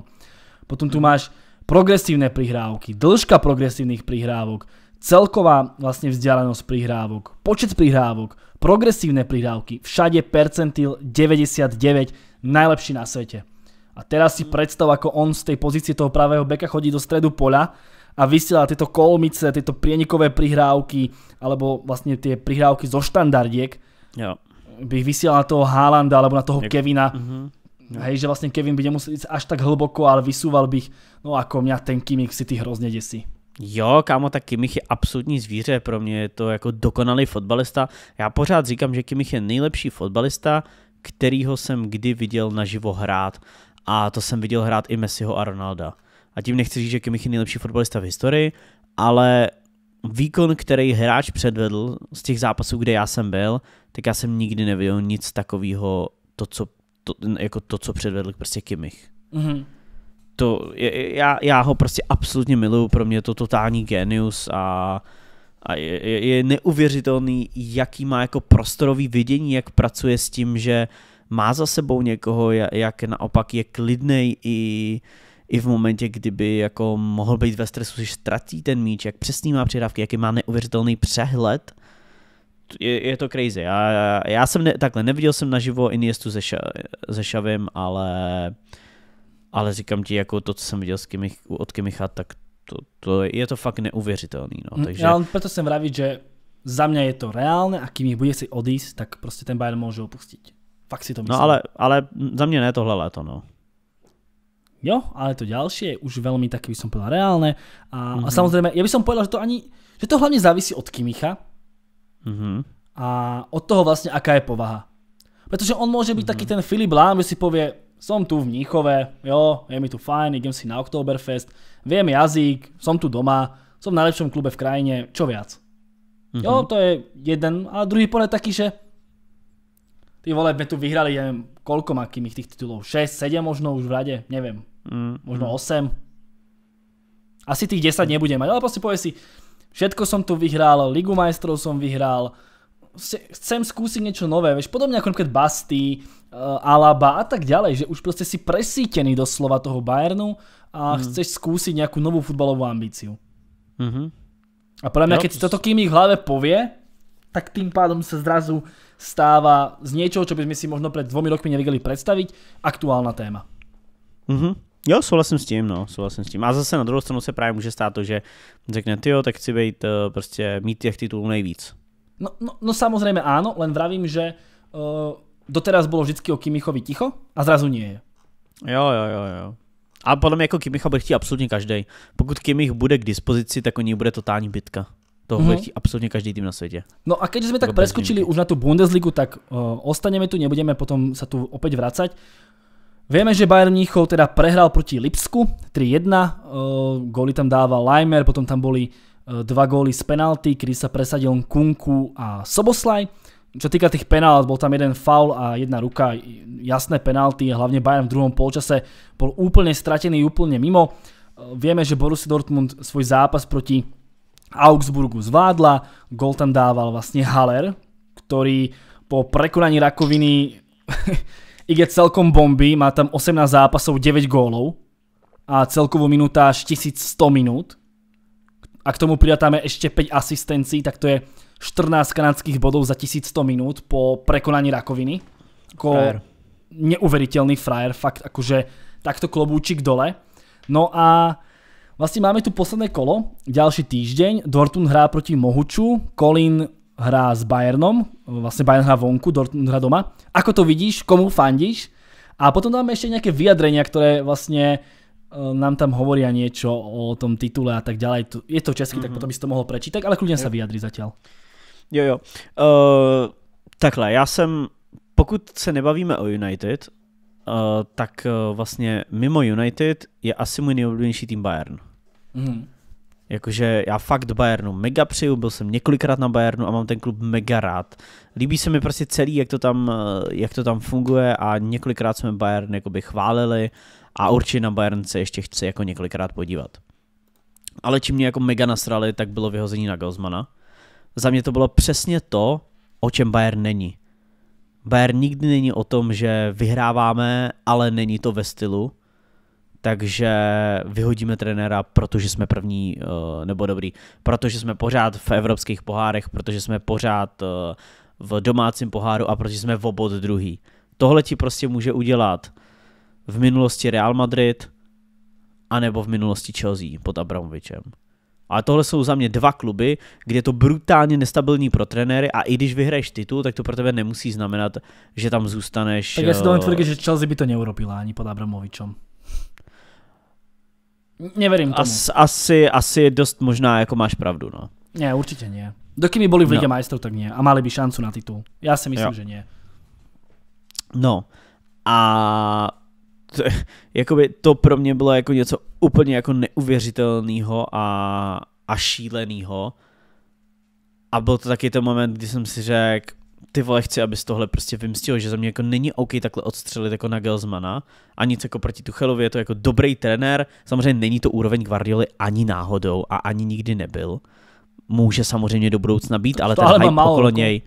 Potom tu mhm. máš progresívne prihrávky, dĺžka progresívnych prihrávok, celková vlastne vzdialenosť prihrávok, počet prihrávok, progresívne prihrávky, všade percentil 99, najlepší na svete. A teraz si predstav, ako on z tej pozície toho pravého beka chodí do stredu poľa a vysiela tieto kolmice, tieto prienikové prihrávky, alebo vlastne tie prihrávky zo štandardiek. Jo. By vysiela na toho Haalanda alebo na toho Kevina. Mhm. Hej, že vlastne Kevin by nemusel ísť až tak hlboko, ale vysúval bych, no ako mňa ten Kimich si ty hrozne desí. Jo, kámo, tak Kimich je absolutní zvíře, pro mě je to jako dokonalý fotbalista. Já pořád říkám, že Kimich je nejlepší fotbalista, kterýho jsem kdy viděl naživo hrát a to jsem viděl hrát i Messiho a Ronalda. A tím nechci říct, že Kimmich je nejlepší fotbalista v historii, ale výkon, který hráč předvedl z těch zápasů, kde já jsem byl, tak já jsem nikdy neviděl nic takového, to, co, to, jako to, co předvedl prostě Kimmich. Mm-hmm. To, já, já ho prostě absolutně miluju, pro mě je to totální genius a, a je, je neuvěřitelný, jaký má jako prostorový vidění, jak pracuje s tím, že uh, má za sebou někoho, jak naopak je klidnej i i v momentě, kdyby jako mohl být ve stresu, když ztratí ten míč, jak přesný má přidávky, jaký má neuvěřitelný přehled, je, je to crazy. Já, já jsem ne, takhle, neviděl jsem naživo Iniestu se, ša, se Šavim, ale, ale říkám ti, jako to, co jsem viděl s Kimich, od Kimicha, tak to, to, je to fakt neuvěřitelný. No. Mm, Takže... Já on, proto jsem vravit, že za mě je to reálné a kým bude si odísť, tak prostě ten Bayern může opustit. Fakt si to no, myslím. No ale, ale za mě ne tohle léto, no. Jo, ale to ďalšie je už veľmi také, by som povedal, reálne. A, mm-hmm. a mhm. samozrejme, ja by som povedal, že to ani, že to hlavne závisí od Kimicha mm-hmm. a od toho vlastne, aká je povaha. Pretože on môže byť mm-hmm. taký ten Filip Lám, že si povie, som tu v Mníchove, jo, je mi tu fajn, idem si na Oktoberfest, viem jazyk, som tu doma, som v najlepšom klube v krajine, čo viac. Mm-hmm. Jo, mhm. to je jeden. A druhý pohľad taký, že ty vole, sme tu vyhrali, neviem, koľko má ich tých titulov? 6, 7 možno už v rade, neviem. Mm, možno 8. Mm. Asi tých 10 nebudem mať, ale proste povie si, všetko som tu vyhral, Ligu majstrov som vyhral, chcem skúsiť niečo nové, vieš, podobne ako napríklad Basty, eh, Alaba a tak ďalej, že už proste si presítený do slova toho Bayernu a mm. chceš skúsiť nejakú novú futbalovú ambíciu. Mhm. A podľa mňa, keď si toto ich v hlave povie, tak tým pádom sa zrazu stáva z niečoho, čo by sme si možno pred dvomi rokmi nevedeli predstaviť, aktuálna téma. Mhm. Mm Jo, souhlasím s tím, no, souhlasím s tím. A zase na druhou stranu se právě může stát to, že řekne, ty jo, tak chci být, uh, prostě mít těch titulů nejvíc. No, no, no samozřejmě ano, len vravím, že uh, doteraz bylo vždycky o Kimichovi ticho a zrazu nie je. Jo, jo, jo, jo. A podle mě jako Kimicha bude chtít absolutně každý. Pokud Kimich bude k dispozici, tak o ní bude totální bitka. To mm-hmm. chtí absolútne každý tým na svete. No a keďže sme tak preskočili už na tú Bundesligu, tak uh, ostaneme tu, nebudeme potom sa tu opäť vracať. Vieme, že Bayern Mníchov teda prehral proti Lipsku 3-1, uh, eh, góly tam dával Leimer, potom tam boli uh, dva góly z penalty, kedy sa presadil Kunku a Soboslaj. Čo týka tých penalt, bol tam jeden faul a jedna ruka, jasné penalty, hlavne Bayern v druhom polčase bol úplne stratený, úplne mimo. Uh, vieme, že Borussia Dortmund svoj zápas proti Augsburgu zvládla, gol tam dával vlastne Haller, ktorý po prekonaní rakoviny ide celkom bomby, má tam 18 zápasov, 9 gólov a celkovo minutáž 1100 minút. A k tomu pridatáme ešte 5 asistencií, tak to je 14 kanadských bodov za 1100 minút po prekonaní rakoviny. Ako frajer. neuveriteľný frajer, fakt akože takto klobúčik dole. No a Vlastne máme tu posledné kolo, ďalší týždeň. Dortmund hrá proti Mohuču, Colin hrá s Bayernom, vlastne Bayern hrá vonku, Dortmund hrá doma. Ako to vidíš, komu fandíš? A potom dáme ešte nejaké vyjadrenia, ktoré vlastne eh, nám tam hovoria niečo o tom titule a tak ďalej. Je to česky, tak mhm. potom by si to mohl prečítať, ale kľudne sa vyjadri zatiaľ. Jo, jo. Eh, takhle, já jsem, pokud se nebavíme o United, eh, tak vlastně mimo United je asi můj nejoblíbenější tým Bayern. Mm. Jakože já fakt do Bayernu mega přeju, byl jsem několikrát na Bayernu a mám ten klub mega rád. Líbí se mi prostě celý, jak to tam, eh, jak to tam funguje a několikrát jsme Bayern jakoby chválili a určitě na Bayern se ještě chci jako několikrát podívat. Ale čím mě jako mega nasrali, tak bylo vyhození na Gozmana. Za mě to bylo přesně to, o čem Bayern není. Bayern nikdy není o tom, že vyhráváme, ale není to ve stylu takže vyhodíme trenéra, protože jsme první, eh, nebo dobrý, protože jsme pořád v evropských pohárech, protože jsme pořád eh, v domácím poháru a protože jsme v obod druhý. Tohle ti prostě může udělat v minulosti Real Madrid, anebo v minulosti Chelsea pod Abramovičem. Ale tohle jsou za mě dva kluby, kde je to brutálně nestabilní pro trenéry a i když vyhraješ titul, tak to pro tebe nemusí znamenat, že tam zůstaneš. Takže si dovolím eh, tvrdí, že Chelsea by to neuropila ani pod Abramovičem. Neverím tomu. As, asi, asi dost možná jako máš pravdu, no. Ne, určitě ne. Dokým boli v Lige no. majstrov, tak ne. A mali by šancu na titul. Já si myslím, jo. že ne. No. A to, jakoby to pro mě bylo jako něco úplně jako neuvěřitelného a, a šíleného. A byl to taky ten moment, kdy jsem si řekl, ty vole, chci, abys tohle prostě vymstil, že za mě jako není OK takhle odstřelit jako na Gelsmana a nic jako proti Tuchelovi, je to jako dobrý trenér, samozřejmě není to úroveň Guardioli ani náhodou a ani nikdy nebyl. Může samozřejmě do budoucna být, ale Stále ten hype málo okolo roku. něj.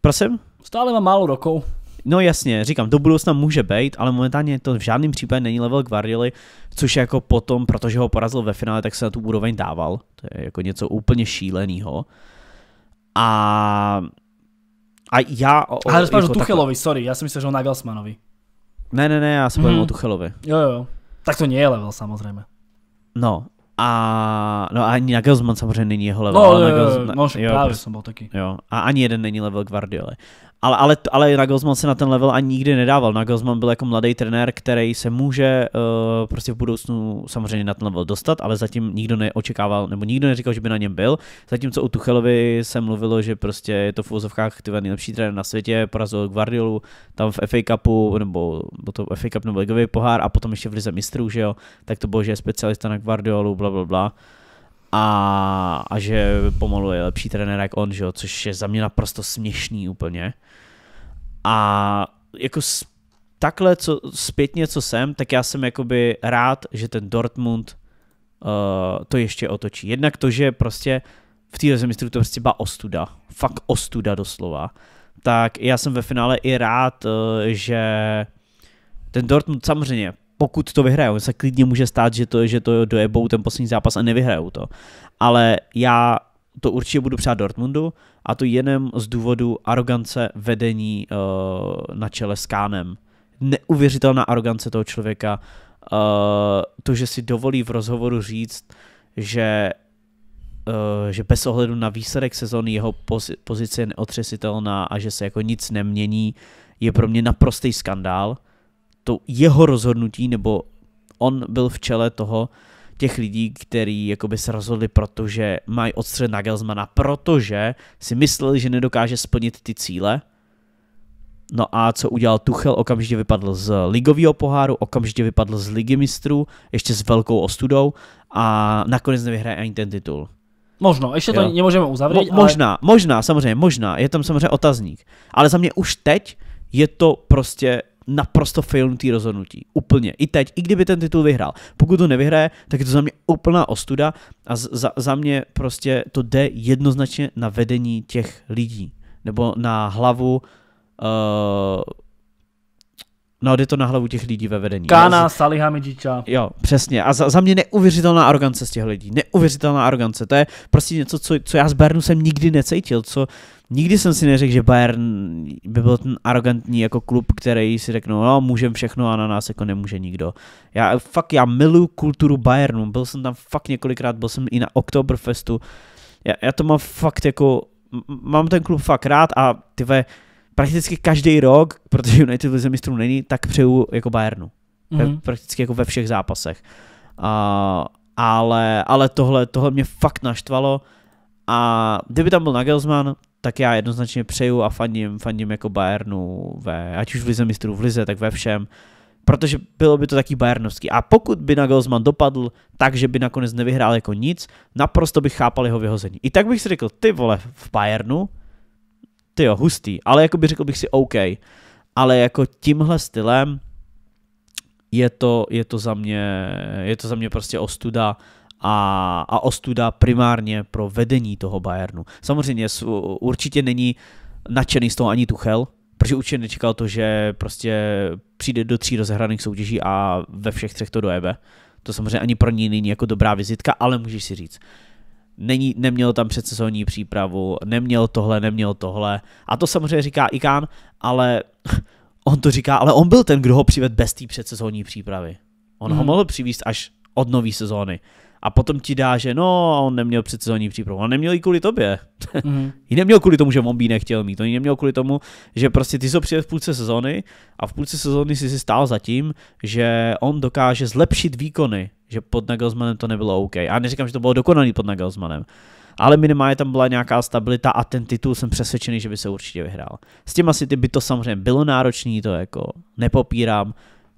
Prosím? Stále má málo rokov. No jasně, říkám, do budoucna může být, ale momentálně to v žádném případě není level Guardioli, což jako potom, protože ho porazil ve finále, tak se na tu úroveň dával. To je jako něco úplně šíleného. A a já... O, o, Ale rozprávaš o jako Tuchelovi, takhle. sorry, já si myslel, že o na Gelsmanovi. Ne, ne, ne, já jsem mm. o mhm. Tuchelovi. Jo, jo. Tak to nie je level samozřejmě. No, a no ani Nagelsmann samozřejmě není jeho level. No, ale jo, Nagelsmann, no, jo, právě prostě- jsem byl taky. Jo, a ani jeden není level Guardiole. Ale, ale, ale Nagelsmann se na ten level ani nikdy nedával. Nagelsmann byl jako mladý trenér, který se může uh, prostě v budoucnu samozřejmě na ten level dostat, ale zatím nikdo neočekával, nebo nikdo neříkal, že by na něm byl. Zatímco u Tuchelovi se mluvilo, že prostě je to v úzovkách ty nejlepší trenér na světě, porazil Guardiolu tam v FA Cupu, nebo byl to FA Cup nebo ligový pohár a potom ještě v Lize mistrů, že jo, tak to bylo, že je specialista na Guardiolu, bla, bla, bla a, a že pomalu je lepší trenér jak on, že jo, což je za mě naprosto směšný úplně. A jako s, takhle co, zpětně, co jsem, tak já jsem jakoby rád, že ten Dortmund uh, to ještě otočí. Jednak to, že prostě v téhle zemi to prostě byla ostuda, fakt ostuda doslova, tak já jsem ve finále i rád, uh, že ten Dortmund samozřejmě pokud to vyhrajou, se klidně může stát, že to, že to dojebou ten poslední zápas a nevyhrajou to. Ale já to určitě budu přát Dortmundu a to jenom z důvodu arogance vedení uh, na čele s Kánem. Neuvěřitelná arogance toho člověka. Uh, to, že si dovolí v rozhovoru říct, že eh, že bez ohledu na výsledek sezóny jeho pozice je neotřesitelná a že se jako nic nemění, je pro mě naprostý skandál to jeho rozhodnutí, nebo on byl v čele toho, těch lidí, který jakoby se rozhodli, protože mají odstřed na Gelsmana, protože si mysleli, že nedokáže splnit ty cíle. No a co udělal Tuchel? Okamžitě vypadl z ligového poháru, okamžitě vypadl z ligy mistrů, ještě s velkou ostudou a nakonec nevyhraje ani ten titul. Možno, ještě to nemůžeme uzavřít. Mo- možná, ale... možná, samozřejmě, možná, je tam samozřejmě otazník. Ale za mě už teď je to prostě naprosto failnutý rozhodnutí. Úplně. I teď, i kdyby ten titul vyhrál. Pokud to nevyhraje, tak je to za mě úplná ostuda a za, za mě prostě to jde jednoznačně na vedení těch lidí. Nebo na hlavu uh, No, jde to na hlavu těch lidí ve vedení. Kána, Saliha, Medžiča. Jo, přesně. A za, za mě neuvěřitelná arogance z těch lidí. Neuvěřitelná arogance. To je prostě něco, co, co já z Bernu jsem nikdy necítil, co Nikdy jsem si neřekl, že Bayern by byl ten arrogantní jako klub, který si řeknou, no můžeme všechno a na nás jako nemůže nikdo. Já fakt, já miluju kulturu Bayernu, byl jsem tam fakt několikrát, byl jsem i na Oktoberfestu. Já, já to mám fakt jako, mám ten klub fakt rád a ty ve, prakticky každý rok, protože United v mistrů není, tak přeju jako Bayernu. Mm-hmm. Prakticky jako ve všech zápasech. A, ale ale tohle, tohle mě fakt naštvalo a kdyby tam byl Nagelsmann, tak já jednoznačně přeju a fandím, fandím jako Bayernu, ve, ať už v lize mistrů, v lize, tak ve všem, protože bylo by to taky Bayernovský. A pokud by na Gelsman dopadl tak, že by nakonec nevyhrál jako nic, naprosto bych chápal jeho vyhození. I tak bych si řekl, ty vole, v Bayernu, ty jo, hustý, ale jako by řekl bych si OK, ale jako tímhle stylem je to, je to, za, mě, je to za mě prostě ostuda a, a ostuda primárně pro vedení toho Bayernu. Samozřejmě určitě není nadšený z toho ani Tuchel, protože určitě nečekal to, že prostě přijde do tří rozehraných soutěží a ve všech třech to dojebe. To samozřejmě ani pro ní není jako dobrá vizitka, ale můžeš si říct. Není, neměl tam předsezónní přípravu, neměl tohle, neměl tohle. A to samozřejmě říká i Kán, ale on to říká, ale on byl ten, kdo ho přived bez té předsezónní přípravy. On mm. ho mhm. mohl přivést až od nové sezóny a potom ti dá, že no, on neměl předsezónní přípravu. On neměl i kvůli tobě. Mm. i neměl kvůli tomu, že Mombi nechtěl mít. On neměl kvůli tomu, že prostě ty jsi přijel v půlce sezóny a v půlce sezóny si si stál za tím, že on dokáže zlepšit výkony, že pod Nagelsmanem to nebylo OK. A neříkám, že to bylo dokonalý pod Nagelsmanem, ale minimálně tam byla nějaká stabilita a ten titul jsem přesvědčený, že by se určitě vyhrál. S těma City by to samozřejmě bylo náročné, to jako nepopírám,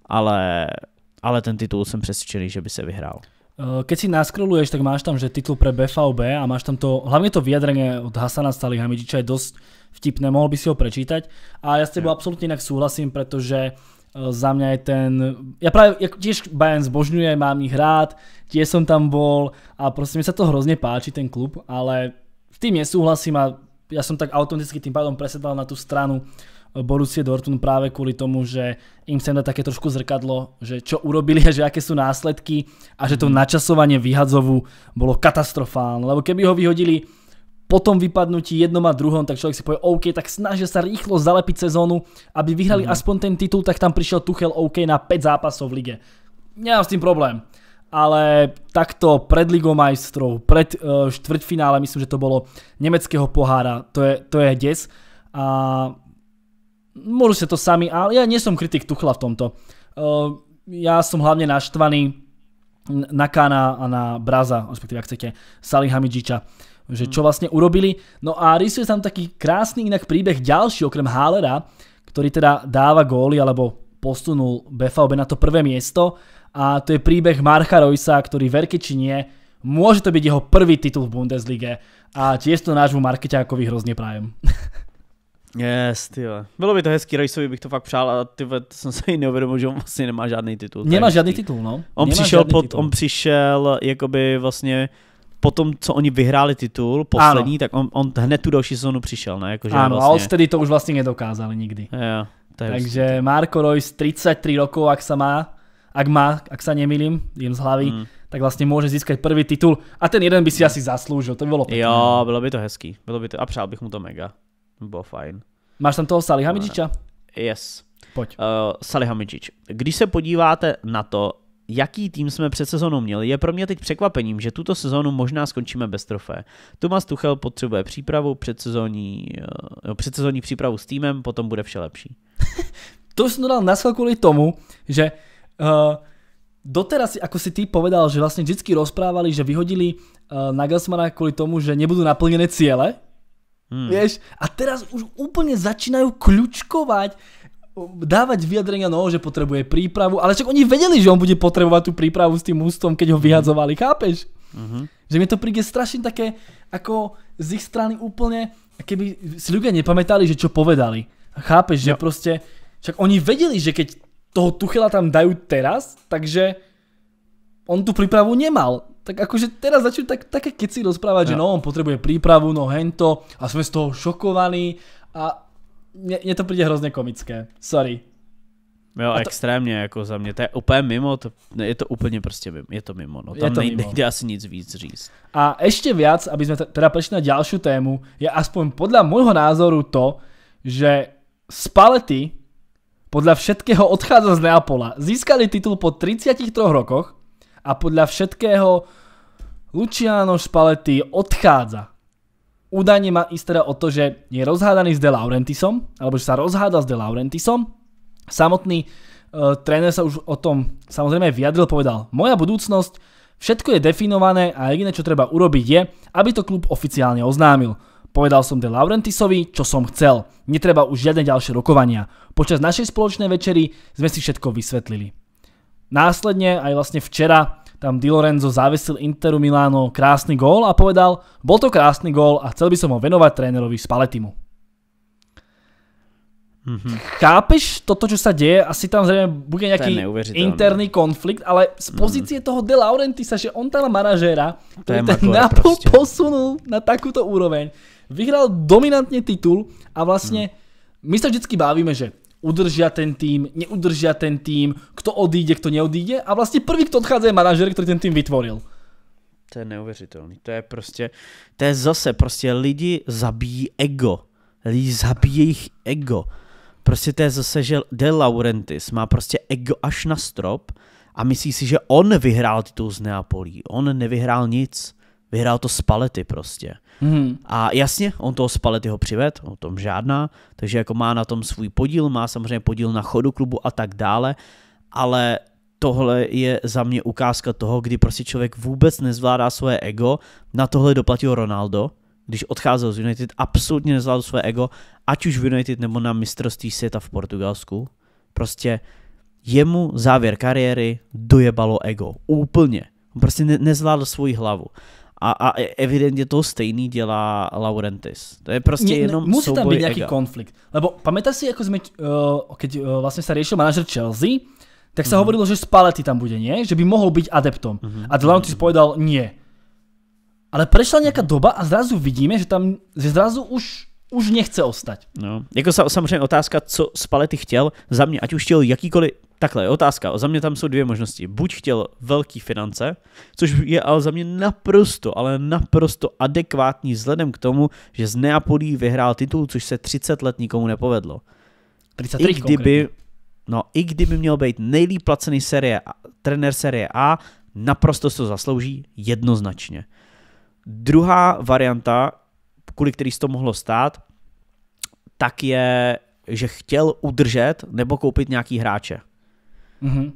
ale, ale ten titul jsem přesvědčený, že by se vyhrál. Eh, keď si naskroluješ, tak máš tam, že titul pre BVB a máš tam to, hlavně to vyjadrenie od Hasana Salihamidžiča je dosť vtipné, mohol by si ho prečítať. A ja s tebou yeah. absolútne inak súhlasím, pretože eh, za mňa je ten, ja práve ja tiež Bayern zbožňuje, mám ich rád, tiež som tam bol a prostě mi sa to hrozně páči ten klub, ale s tým nesúhlasím a ja som tak automaticky tým pádom presedlal na tú stranu Borussia Dortmund práve kvôli tomu, že im sem dať také trošku zrkadlo, že čo urobili a že aké sú následky a že to mhm. načasovanie výhadzovu bolo katastrofálne. Lebo keby ho vyhodili po tom vypadnutí jednom a druhom, tak človek si povie, OK, tak snažia sa rýchlo zalepiť sezónu, aby vyhrali mhm. aspoň ten titul, tak tam prišiel Tuchel OK na 5 zápasov v lige. Nemám s tým problém. Ale takto pred Ligou majstrov, pred štvrťfinále, eh, myslím, že to bolo nemeckého pohára, to je, to je des. A môžu si to sami, ale ja nie som kritik Tuchla v tomto. Eh, ja som hlavne naštvaný na Kana a na Braza, respektíve ak chcete, Salihamidžiča, že čo hmm. vlastne urobili. No a rysuje tam taký krásny inak príbeh ďalší okrem Hálera, ktorý teda dáva góly alebo posunul BVB na to prvé miesto a to je príbeh Marcha Rojsa, ktorý verke či nie, môže to byť jeho prvý titul v Bundeslige a tiež to nášmu markeťákovi hrozne prajem. Yes, ty Bylo by to hezký, Rajsovi, bych to fakt přál a ty jsem se i neuvědomil, že on vlastně nemá žádný titul. Nemá žádný titul, no. On přišel, pod, titul. on přišel jakoby vlastně po tom, co oni vyhráli titul, poslední, ano. tak on, on hned tu další sezonu přišel, ne? Jako, že ano, vlastně... a odtedy to už vlastně nedokázali nikdy. Jo, to je prostě- Takže vlastně. Marko Royce 33 rokov, ak sa má, ak má, ak sa nemýlim, jem z hlavy, hmm tak vlastně může získat první titul a ten jeden by si mm. asi zasloužil, to by bylo pěkné. Jo, bylo by to hezký, bylo by to, a přál bych mu to mega bylo fajn. Máš tam toho Salihamidžiča? Yes. Pojď. Uh, eh, Salihamidžič. Když se podíváte na to, jaký tým jsme před sezónou měli, je pro mě teď překvapením, že tuto sezónu možná skončíme bez trofé. Tomas Tuchel potřebuje přípravu, předsezónní, uh, eh, předsezónní přípravu s týmem, potom bude vše lepší. to jsem dodal na kvůli tomu, že uh, doteraz, jako si ty povedal, že vlastně vždycky rozprávali, že vyhodili uh, Nagelsmana kvůli tomu, že nebudou naplněné cíle. Hmm. Vieš? A teraz už úplne začínajú kľučkovať dávať vyjadrenia, no, že potrebuje prípravu, ale však oni vedeli, že on bude potrebovať tú prípravu s tým ústom, keď ho hmm. vyhadzovali, chápeš? Mm-hmm. Že mi to príde strašne také, ako z ich strany úplne, keby si ľudia nepamätali, že čo povedali. Chápeš, že no. proste, však oni vedeli, že keď toho Tuchela tam dajú teraz, takže on tu prípravu nemal tak akože teraz začali tak, také keci rozprávať, ja. že no on potrebuje prípravu, no hento a sme z toho šokovaní a mne, mne to príde hrozne komické. Sorry. Jo, to... extrémně, jako za mě. To je úplně mimo, to, ne, je to úplně prostě mimo. Je to mimo, no tam to nejde, mimo. nejde asi nic víc říct. A ještě víc, aby jsme teda přešli na další tému, je aspoň podle můjho názoru to, že Spalety podle všetkého odchází z Neapola. Získali titul po 33 rokoch, a podľa všetkého Luciano Spalletti odchádza. Údajne má ísť teda o to, že je rozhádaný s De Laurentisom, alebo že sa rozháda s De Laurentisom. Samotný uh, tréner sa už o tom samozrejme vyjadril, povedal, moja budúcnosť, všetko je definované a jediné, čo treba urobiť je, aby to klub oficiálne oznámil. Povedal som De Laurentisovi, čo som chcel. Netreba už žiadne ďalšie rokovania. Počas našej spoločnej večery sme si všetko vysvetlili. Následne aj vlastne včera tam Di Lorenzo zavesil Interu Miláno, krásny gól a povedal, bol to krásny gól a chcel by som ho venovať trénerovi Spaletimu. Mm-hmm. Chápeš toto, čo sa deje? Asi tam zrejme bude nejaký interný konflikt, ale z mhm. pozície mm. toho De Laurentisa, že on tam manažéra, ktorý ten napol prostě. posunul na takúto úroveň, vyhral dominantne titul a vlastne mm. my sa vždycky bavíme, že udržia ten tým, neudržia ten tým, kto odíde, kto neodíde a vlastně prvý, kto odchádza je manažer, který ten tým vytvoril. To je neuvěřitelný. To je prostě, to je zase prostě lidi zabíjí ego. Lidi zabíjí jejich ego. Prostě to je zase, že De Laurentis má prostě ego až na strop a myslí si, že on vyhrál titul z Neapolí. On nevyhrál nic. Vyhrál to z palety prostě. Mm. A jasně, on toho spalet jeho přived, o tom žádná, takže jako má na tom svůj podíl, má samozřejmě podíl na chodu klubu a tak dále, ale tohle je za mě ukázka toho, kdy prostě člověk vůbec nezvládá svoje ego, na tohle doplatil Ronaldo, když odcházel z United, absolutně nezvládl své ego, ať už v United nebo na mistrovství světa v Portugalsku. Prostě jemu závěr kariéry dojebalo ego. Úplně. On prostě ne- nezvládl svoji hlavu a, a e, evidentně to stejný dělá Laurentis. To je prostě ne, jenom Musí tam být nějaký ega. konflikt. Lebo pamätáš si, jako jsme, uh, keď uh, vlastně se řešil manažer Chelsea, tak se mm-hmm. hovorilo, že Spalletti tam bude, nie? Že by mohl být adeptom. Mm-hmm. A Delantis mm-hmm. povedal nie. Ale přešla nějaká doba a zrazu vidíme, že tam že zrazu už už nechce ostať. No. Jako samozřejmě otázka, co z palety chtěl, za mě, ať už chtěl jakýkoliv, takhle je otázka, za mě tam jsou dvě možnosti. Buď chtěl velký finance, což je ale za mě naprosto, ale naprosto adekvátní vzhledem k tomu, že z Neapolí vyhrál titul, což se 30 let nikomu nepovedlo. 33 I kdyby, konkrétně. no, i kdyby měl být nejlíp placený série trenér série A, naprosto se to zaslouží jednoznačně. Druhá varianta kvůli který se to mohlo stát, tak je, že chtěl udržet nebo koupit nějaký hráče. Mm-hmm.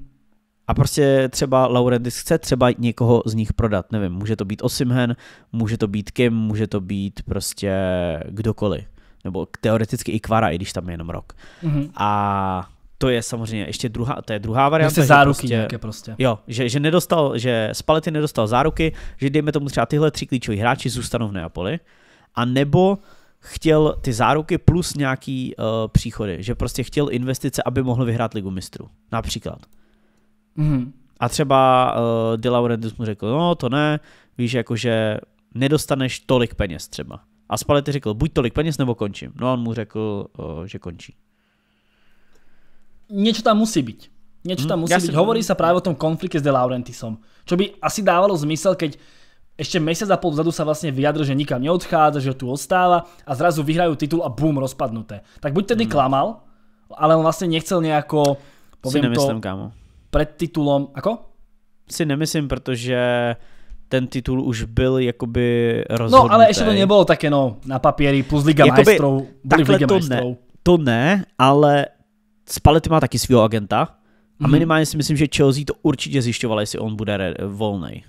A prostě třeba Laurentis chce třeba někoho z nich prodat, nevím, může to být Osimhen, může to být Kim, může to být prostě kdokoliv. Nebo teoreticky i Kvara, i když tam je jenom rok. Mm-hmm. A to je samozřejmě ještě druhá, to je druhá varianta. Nechce záruky prostě, nějaké prostě. Jo, že, že nedostal, že Spalety nedostal záruky, že dejme tomu třeba tyhle tři klíčoví hráči zůstanou v Neapoli, a nebo chtěl ty záruky plus nějaký uh, příchody, že prostě chtěl investice, aby mohl vyhrát ligu mistrů, například. Mm-hmm. A třeba uh, De Laurentiis mu řekl, no to ne, víš, jakože nedostaneš tolik peněz třeba. A Spalletti řekl, buď tolik peněz, nebo končím. No a on mu řekl, uh, že končí. Něco tam musí být. Něco mhm. tam musí hmm, být. Si... Hovorí se právě o tom konflikte s De Laurentisom. Čo by asi dávalo zmysel, keď ešte mesiac a pol vzadu sa vlastne vyjadr, že nikam neodchádza, že tu ostáva a zrazu vyhrajú titul a bum, rozpadnuté. Tak buď tedy mm. klamal, ale on vlastne nechcel nejako, poviem si nemyslím, to, kámo. pred titulom, ako? Si nemyslím, protože ten titul už byl jakoby rozhodnutý. No, ale ještě to nebylo také, no, na papieri, plus Liga jakoby, majstrov, boli v Liga to majstrov. Ne, to ne, ale Spalletti má taky svého agenta a mhm. minimálně si myslím, že Chelsea to určitě zjišťovala, jestli on bude volný.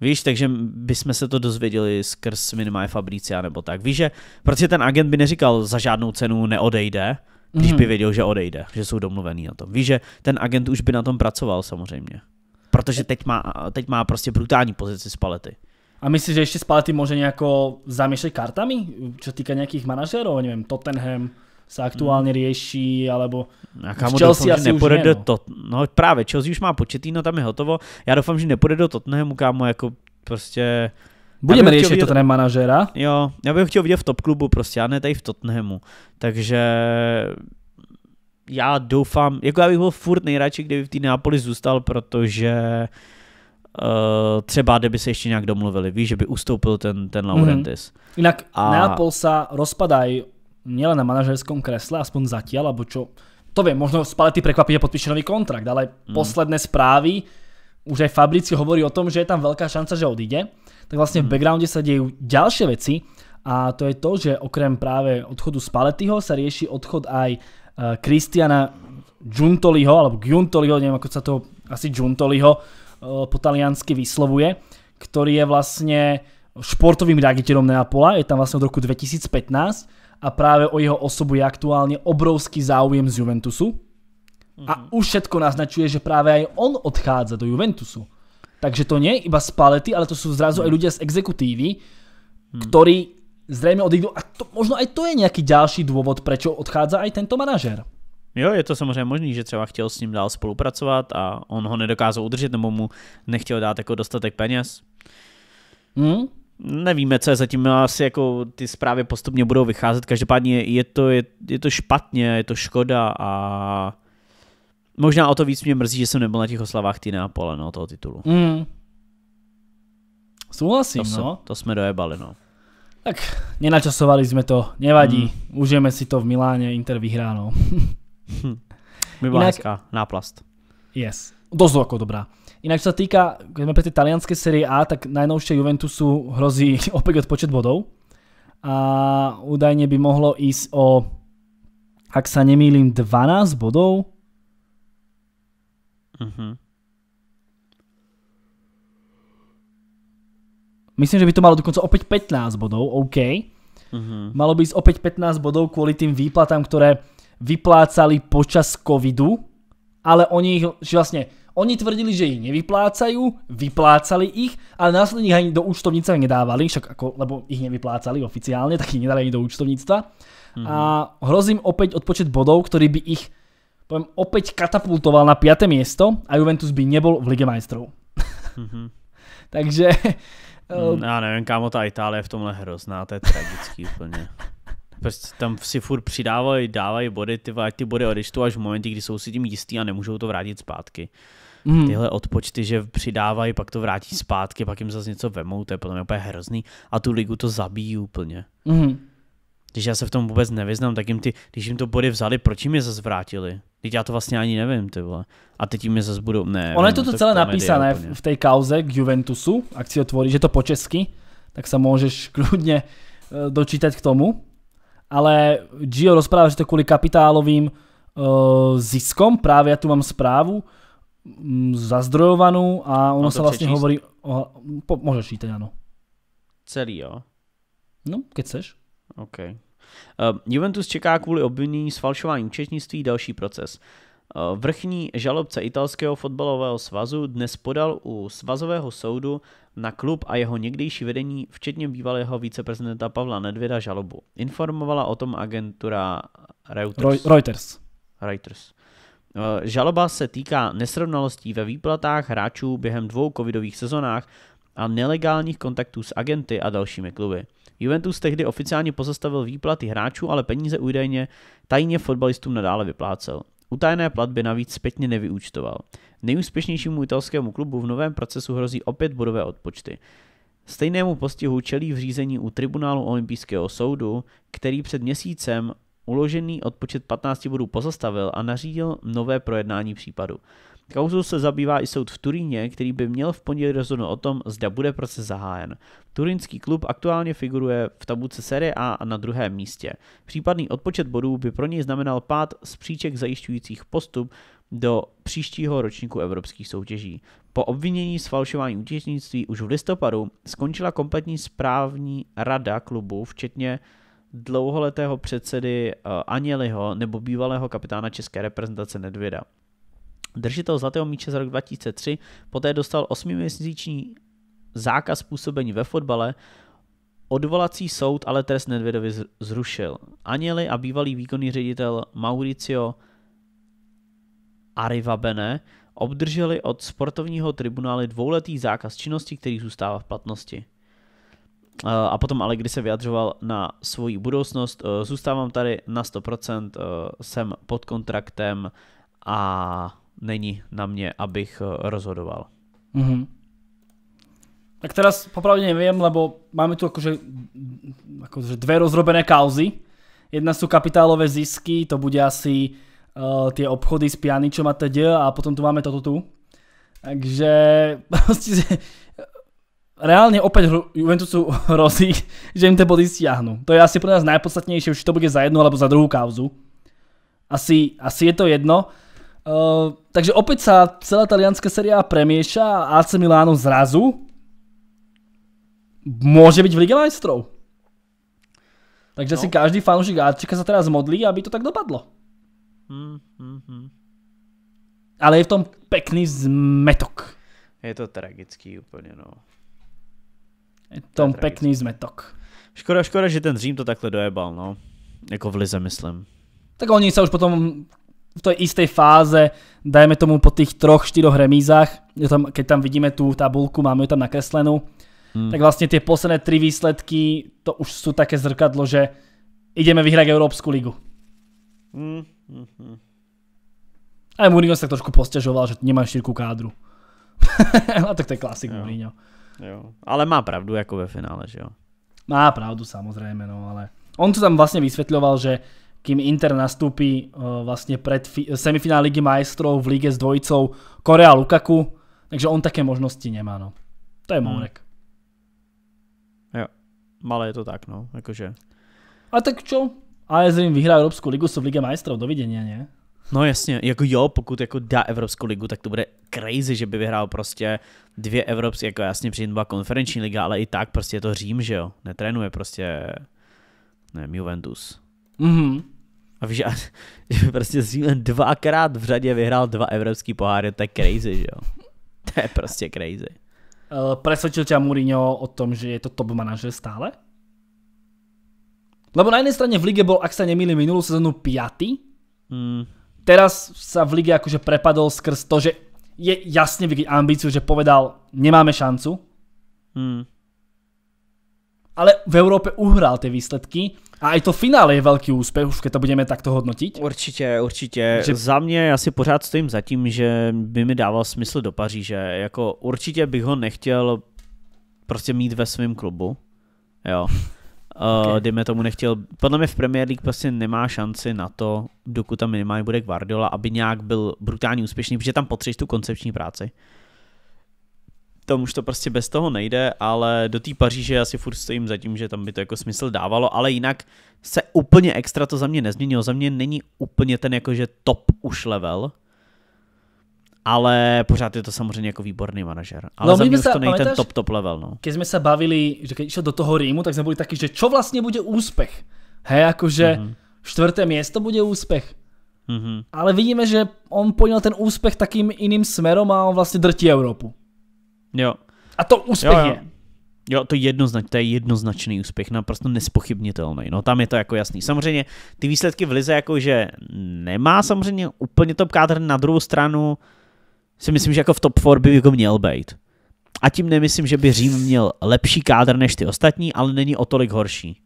Víš, takže bychom se to dozvěděli skrz minimálně Fabricia nebo tak. Víš, že protože ten agent by neříkal za žádnou cenu neodejde, když by mhm. věděl, že odejde, že jsou domluvený na tom. Víš, že ten agent už by na tom pracoval samozřejmě. Protože teď má, teď má prostě brutální pozici z palety. A myslíš, že ještě z palety může nějako zamiešať kartami? Čo týká nějakých manažerů, nevím, Tottenham, sa aktuálne rieši, mm. alebo a kámo, v Chelsea doufám, asi že nepůjde do no. no právě, Chelsea už má no tam je hotovo. Já doufám, že nepůjde do Tottenhamu, kámo, jako prostě... Budeme řešit to ten manažera. Jo, já bych chtěl vidět v top klubu prostě, a ne tady v Tottenhamu. Takže já doufám, jako já bych byl furt nejradši, kdyby v té Neapoli zůstal, protože Uh, třeba kdyby se ještě nějak domluvili, víš, že by ustoupil ten, ten mhm. Laurentis. Mm. Jinak a... Neapol se rozpadají nielen na manažerskom kresle, aspoň zatiaľ, alebo čo, to viem, možno Spalletti prekvapí, že podpíše nový kontrakt, ale mm. posledné správy, už aj Fabricio hovorí o tom, že je tam veľká šanca, že odíde, tak vlastne mm. v mhm. backgrounde sa dejú ďalšie veci a to je to, že okrem práve odchodu Spallettiho sa rieši odchod aj Kristiana eh, Giuntoliho, alebo Giuntoliho, neviem ako sa to asi Giuntoliho eh, po taliansky vyslovuje, ktorý je vlastne športovým riaditeľom Neapola, je tam vlastne od roku 2015 a práve o jeho osobu je aktuálne obrovský záujem z Juventusu. A mhm. už všetko naznačuje, že práve aj on odchádza do Juventusu. Takže to nie je iba z palety, ale to sú zrazu mm. aj ľudia z exekutívy, mhm. ktorí zrejme odídu. A to, možno aj to je nejaký ďalší dôvod, prečo odchádza aj tento manažer. Jo, je to samozřejmě možný, že třeba chtěl s ním dál spolupracovat a on ho nedokázal udržet, nebo mu nechtěl dát jako dostatek peněz. Hmm? nevíme, co je zatím, asi jako ty zprávy postupně budou vycházet, každopádně je to, je, je to špatně, je to škoda a možná o to víc mě mrzí, že jsem nebyl na těch oslavách ty pole no, toho titulu. Mm. Souhlasím, to, no. to jsme dojebali, no. Tak nenačasovali jsme to, nevadí, mm. užijeme si to v Miláne, Inter vyhrá, no. Hm. Jinak... náplast. Yes, dost jako dobrá. Inak čo sa týka, keď sme pre tej talianskej série A, tak najnovšie Juventusu hrozí opäť počet bodov. A údajne by mohlo ísť o, ak sa nemýlim, 12 bodov. Mhm. Myslím, že by to malo dokonca opäť 15 bodov, OK. Mhm. Malo by ísť opäť 15 bodov kvôli tým výplatám, které vyplácali počas covidu ale oni ich, že vlastne, oni tvrdili, že ich nevyplácajú, vyplácali ich, ale následne ich ani do účtovníctva nedávali, však ako, lebo ich nevyplácali oficiálne, tak ich nedali ani do účtovníctva. Mm-hmm. A mhm. hrozím opäť odpočet bodov, ktorý by ich, poviem, opäť katapultoval na 5. miesto a Juventus by nebol v Lige majstrov. Mm-hmm. Takže... Mm, eh, já nevím, kámo, ta Itálie je v tomhle hrozná, to je tragický úplně. Prostě tam si furt přidávají, dávají body, ty, ať ty body odečtu až v momenty, kdy jsou si tím jistý a nemůžou to vrátit zpátky. Hmm. Tyhle odpočty, že přidávají, pak to vrátí zpátky, pak jim zase něco vemou, to je potom úplně hrozný a tu ligu to zabíjí úplně. Hmm. Když já se v tom vůbec nevyznám, tak jim ty, když jim to body vzali, proč jim je zase vrátili? Teď já to vlastně ani nevím, ty vole. A teď jim je zase budou, ne. Ono je to, no, to celé napísané úplně. v té kauze k Juventusu, akci otvorí, že to po česky, tak se můžeš kludně eh, dočítat k tomu ale Gio rozpráva, že to kvôli kapitálovým uh, ziskom, právě ja tu mám správu um, mm, zazdrojovanú a ono sa vlastne přečíst? hovorí, o, po, môžeš čítať, áno. Celý, jo? No, keď chceš. OK. Uh, Juventus čeká kvůli obvinění z falšování účetnictví další proces. Eh, vrchní žalobce italského fotbalového svazu dnes podal u svazového soudu na klub a jeho někdejší vedení, včetně bývalého viceprezidenta Pavla Nedvěda, žalobu. Informovala o tom agentura Reuters. Reuters. Reuters. Eh, žaloba se týká nesrovnalostí ve výplatách hráčů během dvou covidových sezonách a nelegálních kontaktů s agenty a dalšími kluby. Juventus tehdy oficiálně pozastavil výplaty hráčů, ale peníze údajně tajně fotbalistům nadále vyplácel. Utajené platby navíc zpětně nevyúčtoval. Nejúspěšnějšímu italskému klubu v novém procesu hrozí opět bodové odpočty. Stejnému postihu čelí v řízení u tribunálu olympijského soudu, který před měsícem uložený odpočet 15 bodů pozastavil a nařídil nové projednání případu. Kauzou se zabývá i soud v Turíně, který by měl v pondělí rozhodnout o tom, zda bude proces zahájen. Turínský klub aktuálně figuruje v tabulce Serie A na druhém místě. Případný odpočet bodů by pro něj znamenal pád z příček zajišťujících postup do příštího ročníku evropských soutěží. Po obvinění z falšování útěčnictví už v listopadu skončila kompletní správní rada klubu, včetně dlouholetého předsedy eh, Aněliho nebo bývalého kapitána české reprezentace Nedvěda. Držitel zlatého míče za rok 2003 poté dostal 8-měsíční zákaz působení ve fotbale, odvolací soud ale trest Nedvedovi zrušil. Aněli a bývalý výkonný ředitel Mauricio Arivabene obdrželi od sportovního tribunálu dvouletý zákaz činnosti, který zůstává v platnosti. Eh, a potom ale, když se vyjadřoval na svoji budoucnost, eh, zůstávám tady na 100%, eh, jsem pod kontraktem a není na mě, abych eh, rozhodoval. Mm-hmm. Tak teraz popravdě nevím, lebo máme tu jakože, jakože dvě rozrobené kauzy. Jedna jsou kapitálové zisky, to bude asi uh, ty obchody s pianičom a teď a potom tu máme toto tu. Takže prostě, reálně opět Juventusu hrozí, že jim ty body stiahnu. To je asi pro nás nejpodstatnější. Už to bude za jednu alebo za druhou kauzu. Asi, asi je to jedno. Eh, takže opäť sa celá talianská séria premieša a AC Milano zrazu môže byť v Lige majstrov. Takže no. si každý fanúšik Ačka sa teraz modlí, aby to tak dopadlo. Mm, mm, mm. Ale je v tom pekný zmetok. Je to tragický úplně, no. Je v tom to je pekný zmetok. Škoda, škoda, že ten Řím to takhle dojebal, no. Jako v Lize, myslím. Tak oni se už potom v tej istej fáze, dajme tomu po tých troch, štyroch remízach, keď tam vidíme tú tabulku, máme ju tam nakreslenú, hmm. tak vlastne tie posledné tri výsledky, to už sú také zrkadlo, že ideme vyhrať Európsku ligu. Hmm, hmm. Hmm. A Mourinho sa trošku posťažoval, že nemá šírku kádru. a tak to je klasik jo. Mourinho. Jo. Ale má pravdu jako ve finále, že jo? Má pravdu samozřejmě, no, ale on to tam vlastně vysvětloval, že kým Inter nastúpi eh, vlastne pred semifinál Ligy majstrov v Líge s dvojicou Korea Lukaku, takže on také možnosti nemá, no. To je hmm. Mourek. Hmm. Jo, malé je to tak, no, akože. A tak čo? AS Rím vyhrá Evropskou ligu, sú v Líge majstrov, dovidenia, ne? No jasně, jako jo, pokud jako dá Evropskou ligu, tak to bude crazy, že by vyhrál prostě dvě Evropské, jako jasně přijde dva konferenční liga, ale i tak prostě je to Řím, že jo, netrénuje prostě, ne Juventus. Mhm, a víš, že prostě Zílen dvakrát v řadě vyhrál dva evropský poháry, to je crazy, že jo? To je prostě crazy. Eh, Presvedčil ťa Mourinho o tom, že je to top manažer stále? Lebo na jednej strane v lige bol, ak sa nemýlim, minulú sezónu pátý. Mm. Teraz sa v lige akože prepadol skrz to, že je jasne vidieť ambíciu, že povedal, nemáme šancu. Mm. Ale v Európe uhral tie výsledky a i to finále je velký úspěch, už když to budeme takto hodnotit. Určitě, určitě. Že... Za mě já si pořád stojím za tím, že by mi dával smysl do Paříže. Jako určitě bych ho nechtěl prostě mít ve svém klubu. Jo. Eh, okay. Uh, dejme tomu nechtěl, podle mě v Premier League prostě nemá šanci na to, dokud tam minimálně bude Guardiola, aby nějak byl brutálně úspěšný, protože tam potřebuješ tu koncepční práci tam už to prostě bez toho nejde, ale do té Paříže asi furt stojím za tím, že tam by to jako smysl dávalo, ale jinak se úplně extra to za mě nezměnilo. Za mě není úplně ten jakože top už level, ale pořád je to samozřejmě jako výborný manažer. Ale no, za mě už to není ten top, top level. No. Když jsme se bavili, že když šel do toho Rýmu, tak jsme byli taky, že co vlastně bude úspěch? Hej, jakože mm-hmm. čtvrté město bude úspěch. Mm-hmm. Ale vidíme, že on pojil ten úspěch takým jiným směrem a on vlastně drtí Evropu. Jo. A to úspěch jo, jo. je. Jo, to, jednoznač, to je jednoznačný úspěch, naprosto nespochybnitelný. No tam je to jako jasný. Samozřejmě ty výsledky v Lize jako, že nemá samozřejmě úplně top kádr, na druhou stranu si myslím, že jako v top 4 by jako měl být. A tím nemyslím, že by Řím měl lepší kádr než ty ostatní, ale není o tolik horší.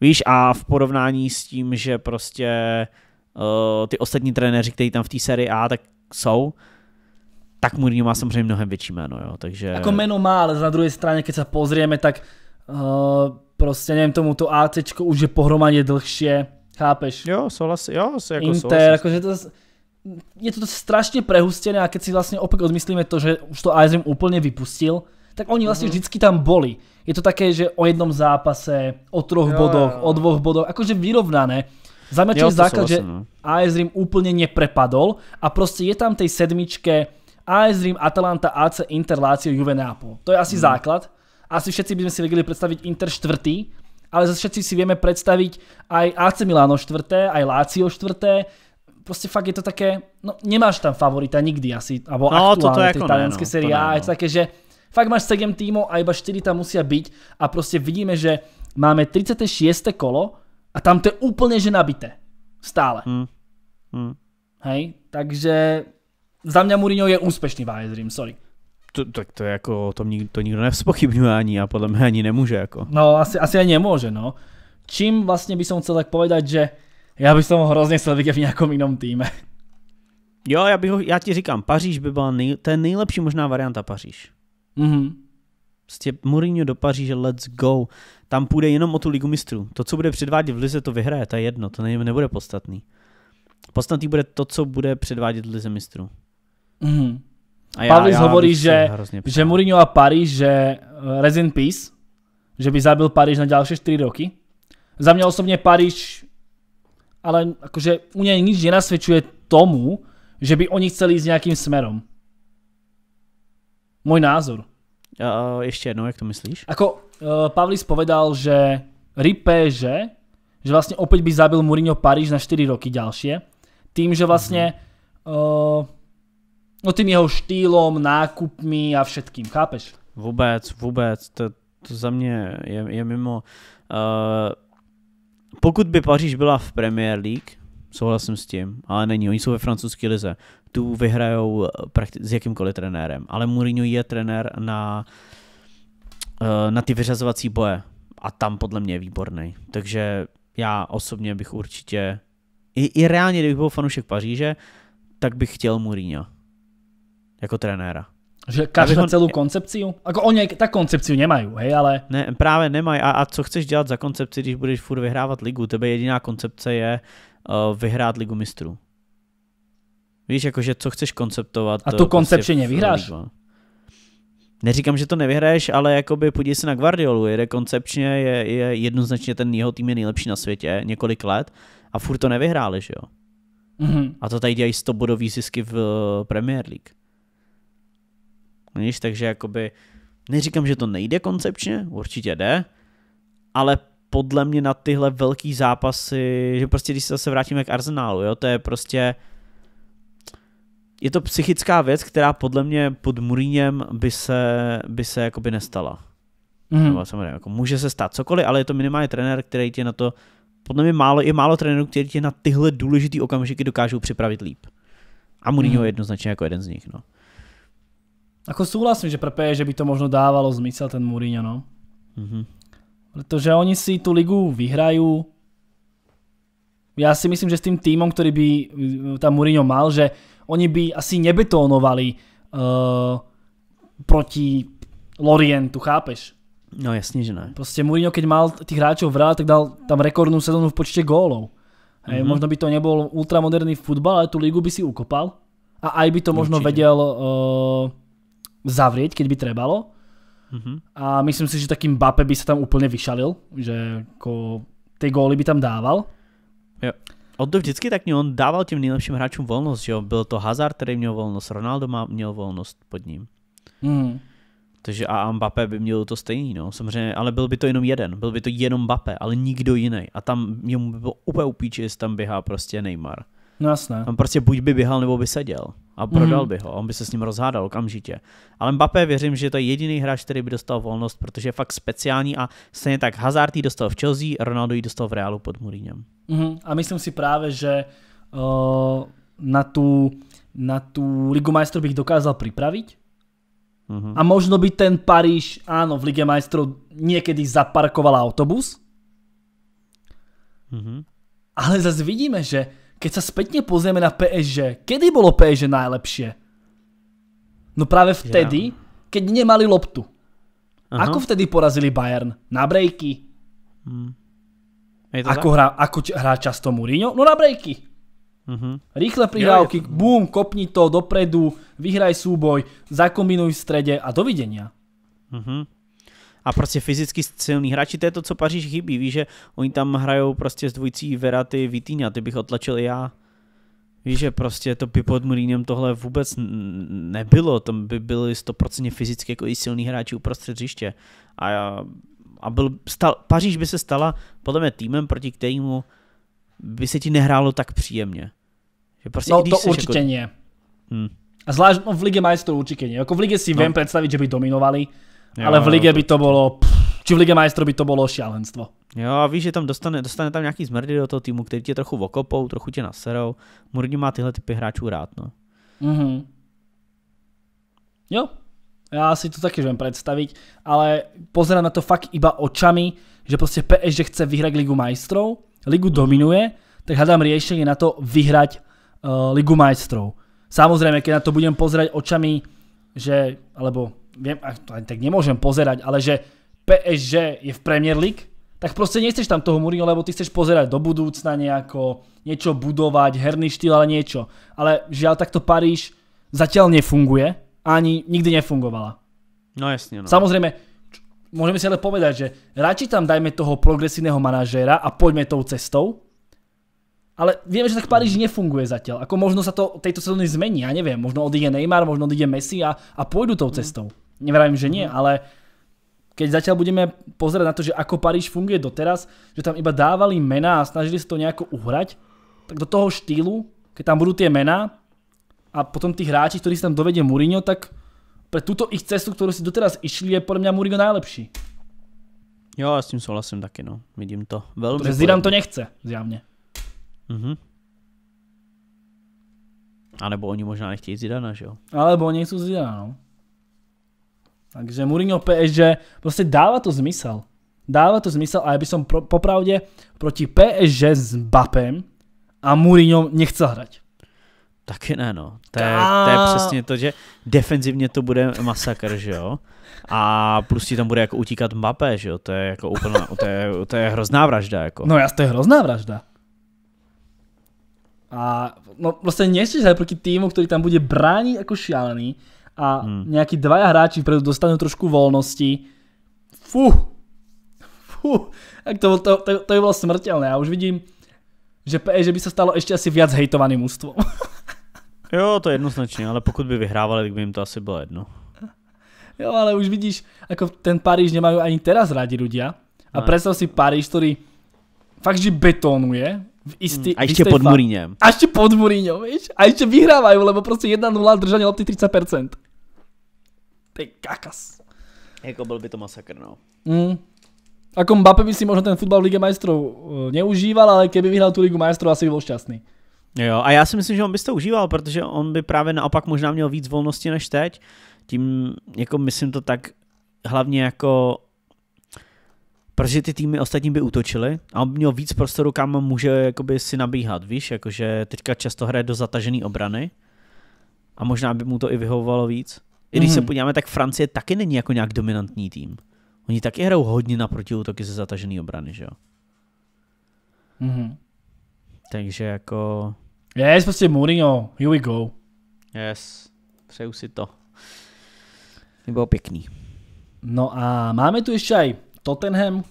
Víš, a v porovnání s tím, že prostě uh, ty ostatní trenéři, kteří tam v té sérii A tak jsou, tak Mourinho má samozřejmě mnohem větší jméno, jo, takže... Jako jméno má, ale na druhé straně, když se pozrieme, tak uh, prostě nevím tomu, to AC už je pohromadě dlhšie, chápeš? Jo, souhlasím, jo, jako Inter, jakože to je to strašně prehustené a keď si vlastně opět odmyslíme to, že už to ASM úplně vypustil, tak oni vlastně mm -hmm. vždycky tam boli. Je to také, že o jednom zápase, o troch jo, bodoch, jo. o dvoch bodoch, jakože vyrovnané. Za mňa základ, že no. AS úplně úplne neprepadol a prostě je tam tej sedmičke AS Rím, Atalanta, AC, Inter, Lazio, Juve, Neapol. To je asi hmm. základ. Asi všetci by sme si vedeli predstaviť Inter štvrtý, ale zase všetci si vieme predstaviť aj AC Milano štvrté, aj Lazio štvrté. Prostě fakt je to také, no nemáš tam favorita nikdy asi, alebo no, aktuálne tej talianskej no, série A. Je to no. také, že fakt máš 7 tímov a iba 4 tam musia byť a prostě vidíme, že máme 36. kolo a tam to je úplně že nabité. Stále. Hmm. Hmm. Hej, takže za mě Mourinho je úspěšný AS Rím, sorry. To, tak to je jako, to, nik, to nikdo nevzpochybňuje ani a podle mě ani nemůže jako. No asi, asi ani nemůže no. Čím vlastně by som chcel tak povedať, že já bych ho hrozně chcel vidět v nějakom jinom týme. Jo, já, bych ho, já ti říkám, Paříž by byla nej, to je nejlepší možná varianta Paříž. Mhm. Prostě Mourinho do Paříže, let's go. Tam půjde jenom o tu ligu mistrů. To, co bude předvádět v Lize, to vyhraje, to je jedno, to nebude podstatný. Podstatný bude to, co bude předvádět v Lize mistrů. Mm. A já, Pavlis já hovorí, že, že Mourinho a Paríž, že eh, Resident Peace, že by zabil Paríž na ďalšie 4 roky. Za mňa osobne Paríž, ale akože u nej nič nenasvedčuje tomu, že by oni chceli jít nějakým směrem. Můj názor. Uh, ještě jednou, jak to myslíš? Ako uh, eh, Pavlis povedal, že Ripe, že, že vlastně opět by zabil Mourinho Paríž na 4 roky ďalšie, tým, že vlastně uh, No tým jeho štýlom, nákupmi a všetkým, chápeš? Vůbec, vůbec, to, to za mě je, je mimo. Uh, pokud by Paříž byla v Premier League, souhlasím s tím, ale není, oni jsou ve francouzské lize. Tu vyhrajou eh, prakti- s jakýmkoliv trenérem, ale Mourinho je trenér na, eh, na ty vyřazovací boje a tam podle mě je výborný. Takže já osobně bych určitě, i, i reálně, kdybych byl fanoušek Paříže, tak bych chtěl Mourinho jako trenéra. Že každá on... celú koncepciu? Ako oni tak koncepciu nemají, hej, ale... Ne, právě nemají. A, a co chceš dělat za koncepci, když budeš furt vyhrávat ligu? Tebe jediná koncepce je uh, vyhrát ligu mistrů. Víš, jakože co chceš konceptovat. A eh, tu prostě koncepci nevyhráš. Ligu. Neříkám, že to nevyhraješ, ale jakoby podívej se na Guardiolu, jede koncepčně, je, je jednoznačně ten jeho tým je nejlepší na světě několik let a furt to nevyhráli, že jo? Mm-hmm. A to tady dělají 100 bodový zisky v eh, Premier League. Víš, takže jakoby neříkám, že to nejde koncepčně, určitě jde, ale podle mě na tyhle velký zápasy, že prostě když se zase vrátíme k Arsenálu, jo, to je prostě je to psychická věc, která podle mě pod Muríněm by se, by se jakoby nestala. Mm. No, samozřejmě, jako může se stát cokoliv, ale je to minimálně trenér, který tě na to, podle mě málo, je málo trenérů, který tě na tyhle důležitý okamžiky dokážou připravit líp. A Mourinho mm. je jednoznačně jako jeden z nich. No. Ako súhlasím, že pre PSG by to možno dávalo zmysel ten Mourinho, no. Mm-hmm. Protože oni si tu ligu vyhrajú. Já si myslím, že s tým týmom, který by e, tam Mourinho mal, že oni by asi nebetónovali uh, proti Lorientu, chápeš? No jasně, že ne. Prostě Mourinho, keď mal tých hráčov vrát, tak dal tam rekordnú sezónu v počte gólov. mm -hmm. Možno by to nebol ultramoderný futbal, ale tu ligu by si ukopal. A aj by to možno Určite. vedel uh, zavrieť, keď by trebalo. Mm-hmm. A myslím si, že takým Mbappe by sa tam úplne vyšalil, že ako tie góly by tam dával. Jo. On to vždycky tak měl, on dával těm nejlepším hráčům volnost, že jo? Byl to Hazard, který měl volnost, Ronaldo má, měl volnost pod ním. Mm. Takže a Mbappé by měl to stejný, no, samozřejmě, ale byl by to jenom jeden, byl by to jenom Mbappé, ale nikdo jiný. A tam mu by bylo úplně upíči, jestli tam běhá prostě Neymar. No jasné. On prostě buď by běhal, nebo by seděl. A prodal mm. by ho, on by se s ním rozhádal okamžitě. Ale Mbappé věřím, že to je jediný hráč, který by dostal volnost, protože je fakt speciální a stejně tak Hazard jí dostal v Chelsea, Ronaldo ji dostal v Realu pod Mourinhem. Mm. A myslím si právě, že uh, na tu na tu Ligu majstrov bych dokázal připravit. Mm-hmm. A možno by ten Paríž, ano v Lige majstrov někdy zaparkoval autobus. Mm-hmm. Ale zase vidíme, že keď sa spätne pozrieme na PSG, kedy bolo PSG najlepšie? No práve vtedy, keď nemali loptu. Aha. Ako vtedy porazili Bayern? Na brejky. Hmm. Ako, hra? hrá, ako hrá často Mourinho? No na brejky. Uh-huh. Mhm. Rýchle prihrávky, to... bum, kopni to dopredu, vyhraj súboj, zakombinuj v strede a dovidenia. Uh-huh a prostě fyzicky silní hráči, to je to, co Paříž chybí, víš, že oni tam hrajou prostě s dvojcí Veraty, Vitína, ty bych otlačil i já. Víš, že prostě to by pod Mlínem tohle vůbec nebylo, tam by byli stoprocentně fyzicky jako i silní hráči uprostřed hřiště. A, a byl, stal, Paříž by se stala podle mě týmem, proti kterému by se ti nehrálo tak příjemně. Že prostě, no to jako- určitě jako... nie. Hmm. A zvlášť no, v Lige majstrov určitě nie. Jako v Lige si no. vím představit, že by dominovali, ale v lige by to bylo, či v lige majstrov by to bylo šialenstvo. Jo a víš, že tam dostane, dostane tam nějaký zmrdy do toho týmu, který tě trochu okopou, trochu tě naserou. Mourinho má tyhle typy hráčů rád, no. Mhm. Jo, já si to taky viem představit, ale pozera na to fakt iba očami, že PS, prostě PSG chce vyhrát Ligu majstrov, Ligu dominuje, tak hledám řešení na to vyhrať uh, eh, Ligu majstrov. Samozřejmě, když na to budem pozerať očami, že, alebo viem, tak nemôžem pozerať, ale že PSG je v Premier League, tak proste nechceš tam toho Mourinho, lebo ty chceš pozerať do budúcna nejako, niečo budovať, herný štýl, ale niečo. Ale žiaľ, takto Paríž zatiaľ nefunguje, ani nikdy nefungovala. No jasne. No. Samozrejme, môžeme si ale povedať, že radši tam dajme toho progresívneho manažéra a poďme tou cestou, ale vieme, že tak Paríž hmm. nefunguje zatiaľ. Ako možno sa to tejto sezóny zmení, ja neviem. Možno odíde Neymar, možno odíde Messi a, a pôjdu tou hmm. cestou. Mm. Nevravím, že nie, ale keď zatiaľ budeme pozerať na to, že ako Paríž funguje doteraz, že tam iba dávali mená a snažili sa to nejako uhrať, tak do toho štýlu, keď tam budú tie mená a potom tí hráči, ktorí si tam dovedie Mourinho, tak pre túto ich cestu, ktorú si doteraz išli, je podľa mňa Mourinho najlepší. Jo, ja s tím souhlasím taky, no. Vidím to. Protože Zidane to nechce, zjavně. Mhm. A nebo oni možná nechtějí Zidana, že jo? Alebo oni jsou Zidana, no. Takže Mourinho PSG, proste dáva to zmysel. Dáva to zmysel a ja by som pro, popravde proti PSG s Bapem a Mourinho nechcel hrať. Taky ne, no. To je, to je přesně to, že defenzivně to bude masakr, že jo? A plus ti tam bude jako utíkat Mbappé, že jo? To je jako úplná, to je, to je hrozná vražda, jako. No jasně, to je hrozná vražda. A no, prostě nechceš proti týmu, který tam bude bránit jako šialený, a hmm. nejakí dvaja hráči predu dostanú trošku voľnosti. Fú, fú, tak to, to, to, to by bolo smrteľné. A už vidím, že PSG by sa stalo ešte asi viac hejtovaným ústvom. jo, to je jednoznačně, ale pokud by vyhrávali, tak by jim to asi bylo jedno. Jo, ale už vidíš, ako ten Paríž nemajú ani teraz rádi ľudia. A ne. predstav si Paríž, ktorý fakt, že betónuje v istý, hmm. A ešte pod Muríňom. A ešte pod Muríňom, vieš? A ešte vyhrávajú, lebo proste 1-0 držanie lopty 30%. Ty kakas. Jako byl by to masakr, no. Mm. Ako Mbappé by si možno ten futbal v Lige majstrov eh, neužíval, ale keby vyhrál tu Ligu majstrov, asi by byl šťastný. Jo, a já si myslím, že on by to užíval, protože on by právě naopak možná měl víc volnosti než teď. Tím, jako myslím to tak, hlavně jako protože ty týmy ostatní by útočily a on měl víc prostoru, kam může jakoby si nabíhat, víš, jakože teďka často hraje do zatažené obrany a možná by mu to i vyhovovalo víc. I když mm-hmm. se mhm. podíváme, tak Francie taky není jako nějak dominantní tým. Oni taky hrajou hodně na protiútoky ze zatažený obrany, že jo? Mm-hmm. Takže jako... Yes, prostě Mourinho, here we go. Yes, přeju si to. To bylo pěkný. No a máme tu ještě aj Tottenham,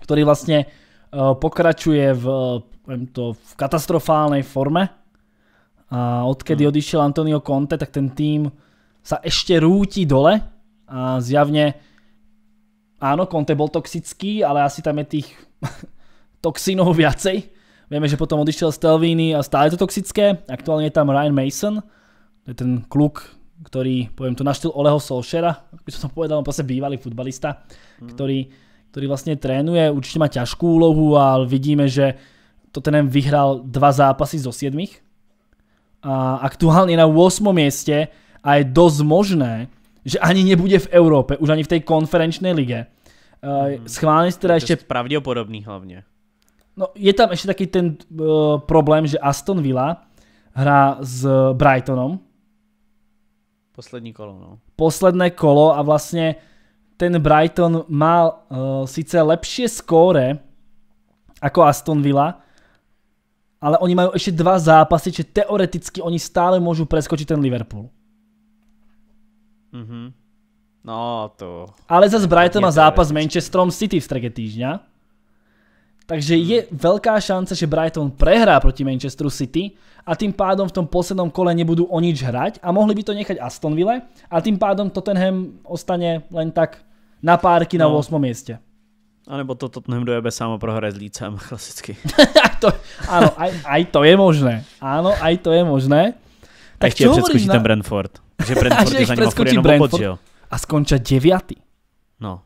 který vlastně eh, pokračuje v, eh, to, v katastrofálnej forme. A odkedy hmm. odišel Antonio Conte, tak ten tým sa ešte rúti dole a zjavne áno, Conte bol toxický, ale asi tam je tých toxínov viacej. Vieme, že potom odišiel z Telvíny a stále to toxické. Aktuálne je tam Ryan Mason, to je ten kluk, ktorý, poviem to, naštil Oleho Solšera, ako by som to povedal, on proste bývalý futbalista, mhm. ktorý, ktorý vlastne trénuje, určite má ťažkú úlohu a vidíme, že Tottenham vyhral dva zápasy zo siedmých a aktuálne na 8. mieste a je dosť možné, že ani nebude v Európe, už ani v tej konferenčnej lige. Uh, eh, mhm. schválne si teda ešte... Pravdepodobný hlavne. No, je tam ešte taký ten uh, problém, že Aston Villa hrá s Brightonom. Poslední kolo, no. Posledné kolo a vlastne ten Brighton mal uh, eh, síce lepšie skóre ako Aston Villa, ale oni majú ešte dva zápasy, čiže teoreticky oni stále môžu preskočiť ten Liverpool. Mhm. No to... Ale zase Brighton má zápas s Manchesterom City v strege týždňa. Takže je veľká šanca, že Brighton prehrá proti Manchesteru City a tým pádom v tom poslednom kole nebudú o nič hrať a mohli by to nechať Aston a tým pádom Tottenham ostane len tak na párky na 8. No. mieste. A nebo to Tottenham dojebe samo prohre s Lícem, klasicky. áno, aj, to je možné. Áno, aj to je možné. Tak a ešte je hovoríš ten Brentford. Že Brentford je za ním jenom Brentford, bod, že jo? A skončia deviatý. No.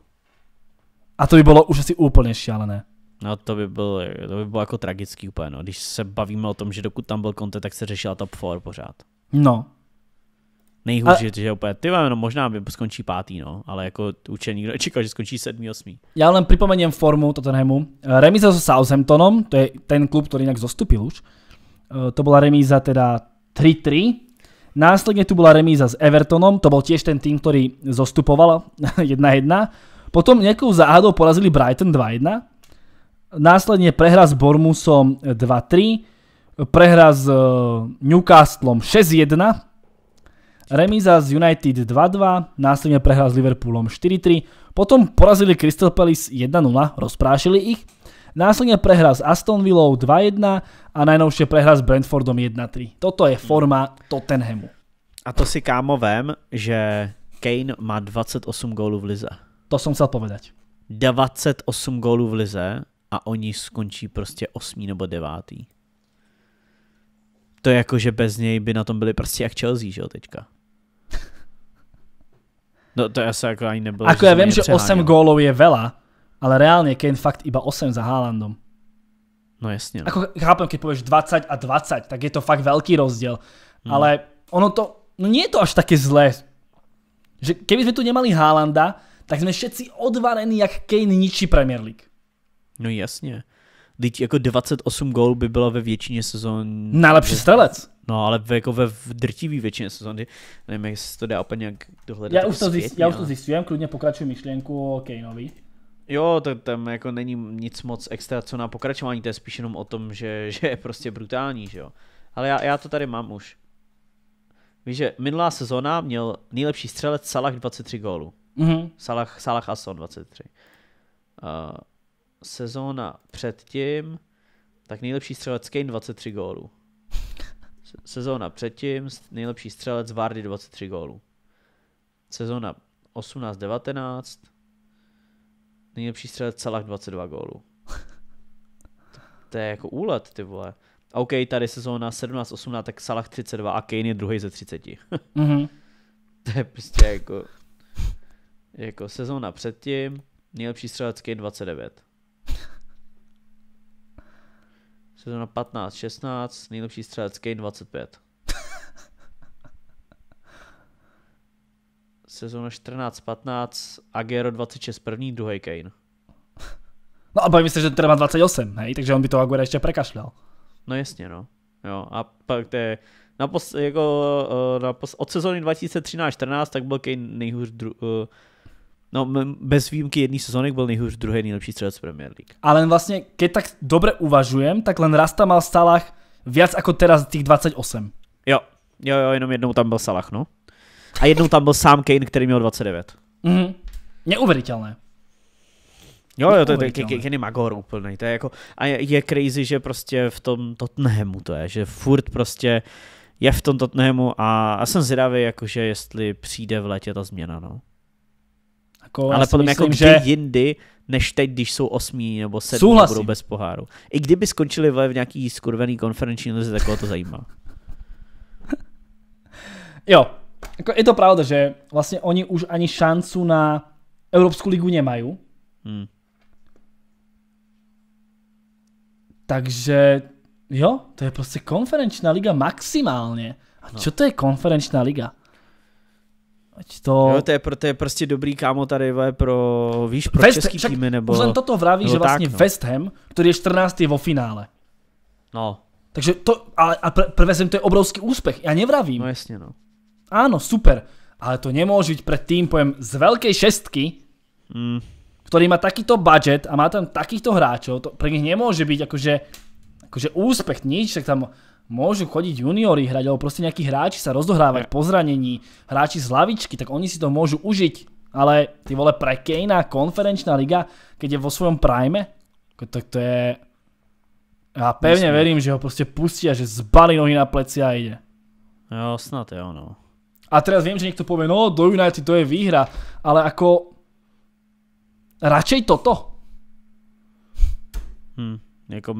A to by bylo už asi úplně šialené. No to by bylo, to by bylo jako tragický úplně, no. Když se bavíme o tom, že dokud tam byl Conte, tak se řešila top 4 pořád. No. Nejhůř, a... že úplně, ty no, možná by skončí pátý, no, ale jako určitě nikdo nečekal, že skončí sedmý, osmý. Já jen připomením formu Tottenhamu. Remíza so Southamptonom, to je ten klub, který nějak zostupil už. E, to byla remíza teda 3-3 Následne tu bola remíza s Evertonom, to bol tiež ten tým, ktorý zostupoval 1-1. Potom nejakou záhadou porazili Brighton 2-1. Následne prehra s Bormusom 2-3. Prehra s eh, Newcastlom 6-1. Remíza s United 2-2. Následne prehra s Liverpoolom 4-3. Potom porazili Crystal Palace 1-0, rozprášili ich. Následne prehra s Aston Villou 2-1 a najnovšie prehra s Brentfordom 1-3. Toto je forma Tottenhamu. A to si kámo vem, že Kane má 28 gólů v lize. To jsem chcel povedať. 28 gólů v lize a oni skončí prostě 8 nebo 9. To je jako, že bez něj by na tom byli prostě jak Chelsea, že jo, teďka. No to asi jako ani nebylo. Ako ja viem, že 8 gólov je veľa, ale reálne Kane fakt iba 8 za Haalandom. No jasne. No. Ako chápem, keď povieš 20 a 20, tak je to fakt veľký rozdiel. Mm. No. Ale ono to, no nie je to až také zlé. Že keby sme tu nemali Haalanda, tak sme všetci odvarení, jak Kane ničí Premier League. No jasně. Teď jako 28 gól by bylo ve většině sezóny. Najlepší strelec. No, ale ve, jako ve drtivý většině sezóny. Nevím, jestli to dá úplně nějak dohledat. Já, už to, zjistím, zjist, ale... klidně pokračuji myšlenku o Kaneovi. Jo, to, tam jako není nic moc extra co na pokračování, to je spíš jenom o tom, že, že je prostě brutální, že jo. Ale já, já to tady mám už. Víš, že minulá sezóna měl nejlepší střelec Salah 23 gólů. Mm-hmm. Salah, Salah Asson 23. Uh, sezóna předtím, tak nejlepší střelec Kane 23 gólů. Sezóna předtím, nejlepší střelec Vardy 23 gólů. Sezóna 18-19, nejlepší střelec celách 22 gólů. to je jako úlet, ty vole. A OK, tady sezóna 17-18, tak Salah 32 a Kane je druhý ze 30. mm-hmm. To je prostě jako, jako sezóna předtím, nejlepší střelec Kane 29. Sezóna 15-16, nejlepší střelec Kane 25. sezóna 14-15, Agero 26 první, druhý Kane. No a bavím se, že teda má 28, hej, takže on by to Aguera ještě prekašlel. No jasně, no. Jo, a pak to je, pos, jako, eh, pos, od sezóny 2013-14, tak byl Kane nejhůř dru, eh, No, bez výjimky jedný sezónek byl nejhůř druhý nejlepší střelec Premier League. Ale vlastně, keď tak dobře uvažujem, tak len Rasta mal v stálách viac ako teraz tých 28. Jo, jo, jo, jenom jednou tam byl Salah, no. A jednou tam byl sám Kane, který měl 29. Mm-hmm. Neuvěřitelné. Jo, jo, to je Kenny Magor úplný. To je jako, a je, je crazy, že prostě v tom Tottenhamu to je, že furt prostě je v tom Tottenhamu a, a jsem zvědavý, jakože jestli přijde v létě ta změna, no. Jako, Ale potom jako myslím, jako kdy že... jindy, než teď, když jsou osmí nebo sedmí budou bez poháru. I kdyby skončili v nějaký skurvený konferenční lize, tak to zajímá. jo, Ako je to pravda, že vlastne oni už ani šancu na Európsku ligu nemajú. Hmm. Takže jo, to je prostě konferenčná liga maximálně. A no. čo to je konferenčná liga? Ať to... Jo, to je, pro, to je prostě dobrý kámo tady pro, víš, pro West, český však, týmy, nebo... Už len toto vraví, že vlastně tak, no. West Ham, který je 14. vo finále. No. Takže to, ale a pr prvé West to je obrovský úspěch. Já nevravím. No jasně, no. Áno, super, ale to nemôže byť pred tým, poviem, z veľkej šestky, mm. ktorý má takýto budget a má tam takýchto hráčov, to pre nich nemôže byť akože, akože úspech, nič, tak tam môžu chodiť juniori hrať, alebo proste nejakí hráči sa rozdohrávať po zranení, hráči z lavičky, tak oni si to môžu užiť. Ale ty vole, pre Kejna konferenčná liga, keď je vo svojom prime, tak to je... Já pevně Myslím. verím, že ho prostě pustí a že zbalí nohy na pleci a ide. Jo, snad je ono. A teraz viem, že niekto povie, no do United to je výhra, ale ako radšej toto. Hm, Jako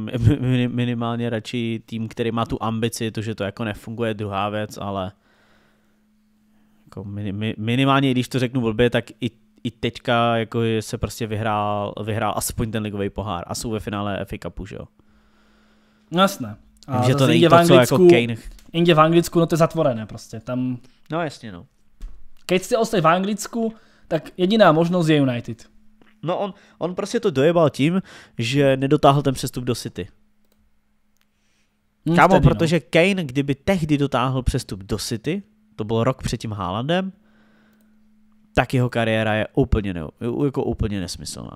minimálně radši tým, který má tu ambici, to, že to jako nefunguje, druhá věc, ale jako minimálně, když to řeknu blbě, tak i, i teďka jako se prostě vyhrál, vyhrál aspoň ten ligový pohár a jsou ve finále FA Cupu, že jo? Jasné. A že to není to, co jako Kane. Indě v Anglicku, no to je zatvorené prostě, tam... No jasně, no. Keď jste ostali v Anglicku, tak jediná možnost je United. No on, on prostě to dojebal tím, že nedotáhl ten přestup do City. Hmm, Kámo, vtedy, no. protože no. Kane, kdyby tehdy dotáhl přestup do City, to byl rok před tím Haalandem, tak jeho kariéra je úplně, ne, jako úplně nesmyslná.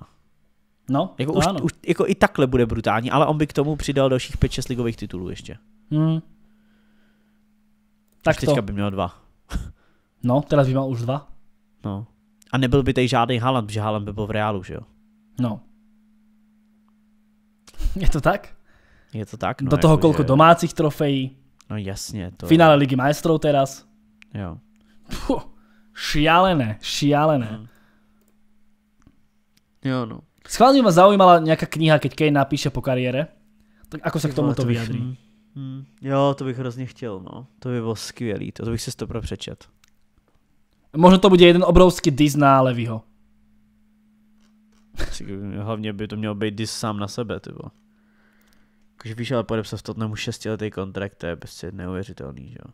No, jako, no, už, už, jako i takhle bude brutální, ale on by k tomu přidal dalších 5-6 ligových titulů ještě. Hmm. Tak už to. teďka by měl dva. no, teraz by měl už dva. No. A nebyl by tady žádný Haaland, protože Haaland by byl v Reálu, že jo? No. Je to tak? Je to tak, no. Do toho jako, kolko že... domácích trofejí. No jasně. To Finále je... Ligy majstrov teraz. Jo. Puh, šialené, šialené. Hmm. Jo no. Schválne ma zaujímala nejaká kniha, keď Kane napíše po kariére. Tak ako sa k tomuto to vyjadrí? Hmm. Jo, to bych hrozně chtěl, no. To by bylo skvělý, to, to bych si to přečet. Možno to bude jeden obrovský diss na Levyho. Hlavně by to mělo být diss sám na sebe, ty bo. Jakože víš, ale se v Tottenhamu šestiletý kontrakt, to je prostě neuvěřitelný, že jo.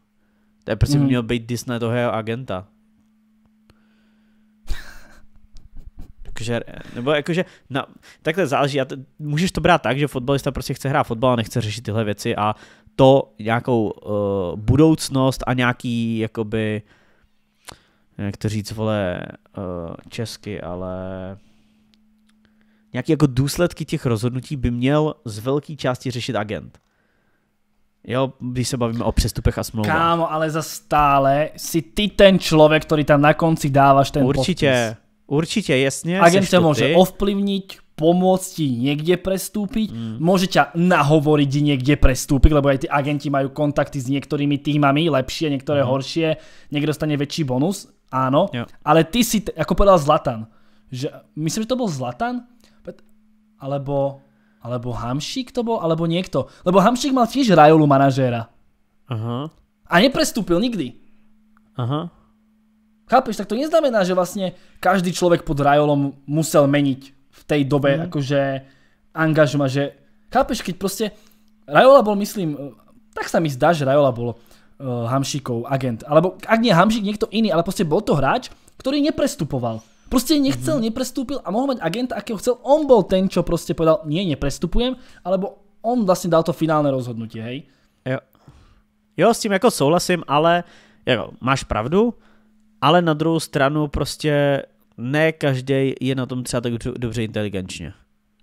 To je prostě mm. by měl být diss na toho jeho agenta. jakože, nebo jakože, na, takhle záleží, a t, můžeš to brát tak, že fotbalista prostě chce hrát fotbal a nechce řešit tyhle věci a to nějakou uh, budoucnost a nějaký, jakoby, jak to říct, vole, uh, česky, ale nějaký jako důsledky těch rozhodnutí by měl z velké části řešit agent. Jo, když se bavíme o přestupech a smlouvách. Kámo, ale za stále si ty ten člověk, který tam na konci dáváš ten Určitě. Podpis. Určite, jasne. Agent ťa môže ty. ovplyvniť, pomôcť ti niekde prestúpiť, mm. môže ťa nahovoriť niekde prestúpiť, lebo aj tí agenti majú kontakty s niektorými týmami, lepšie, niektoré mm. horšie, niekto dostane väčší bonus, áno. Jo. Ale ty si, ako povedal Zlatan, že, myslím, že to bol Zlatan, alebo, alebo Hamšík to bol, alebo niekto. Lebo Hamšík mal tiež rajolu manažéra. Aha. A neprestúpil nikdy. Aha. Chápeš, tak to neznamená, že vlastne každý človek pod Rajolom musel meniť v tej dobe mm. akože angažma, že chápeš, keď proste Rajola bol, myslím, eh, tak sa mi zdá, že Rajola bol uh, Hamšíkov agent, alebo ak nie Hamšík, niekto iný, ale proste bol to hráč, ktorý neprestupoval. Proste nechcel, mm. neprestúpil a mohol mať agenta, akého chcel. On bol ten, čo proste povedal, nie, neprestupujem, alebo on vlastne dal to finálne rozhodnutie, hej? Jo. Jo, s tím jako souhlasím, ale jako, máš pravdu, ale na druhou stranu prostě ne každý je na tom třeba tak dobře inteligenčně.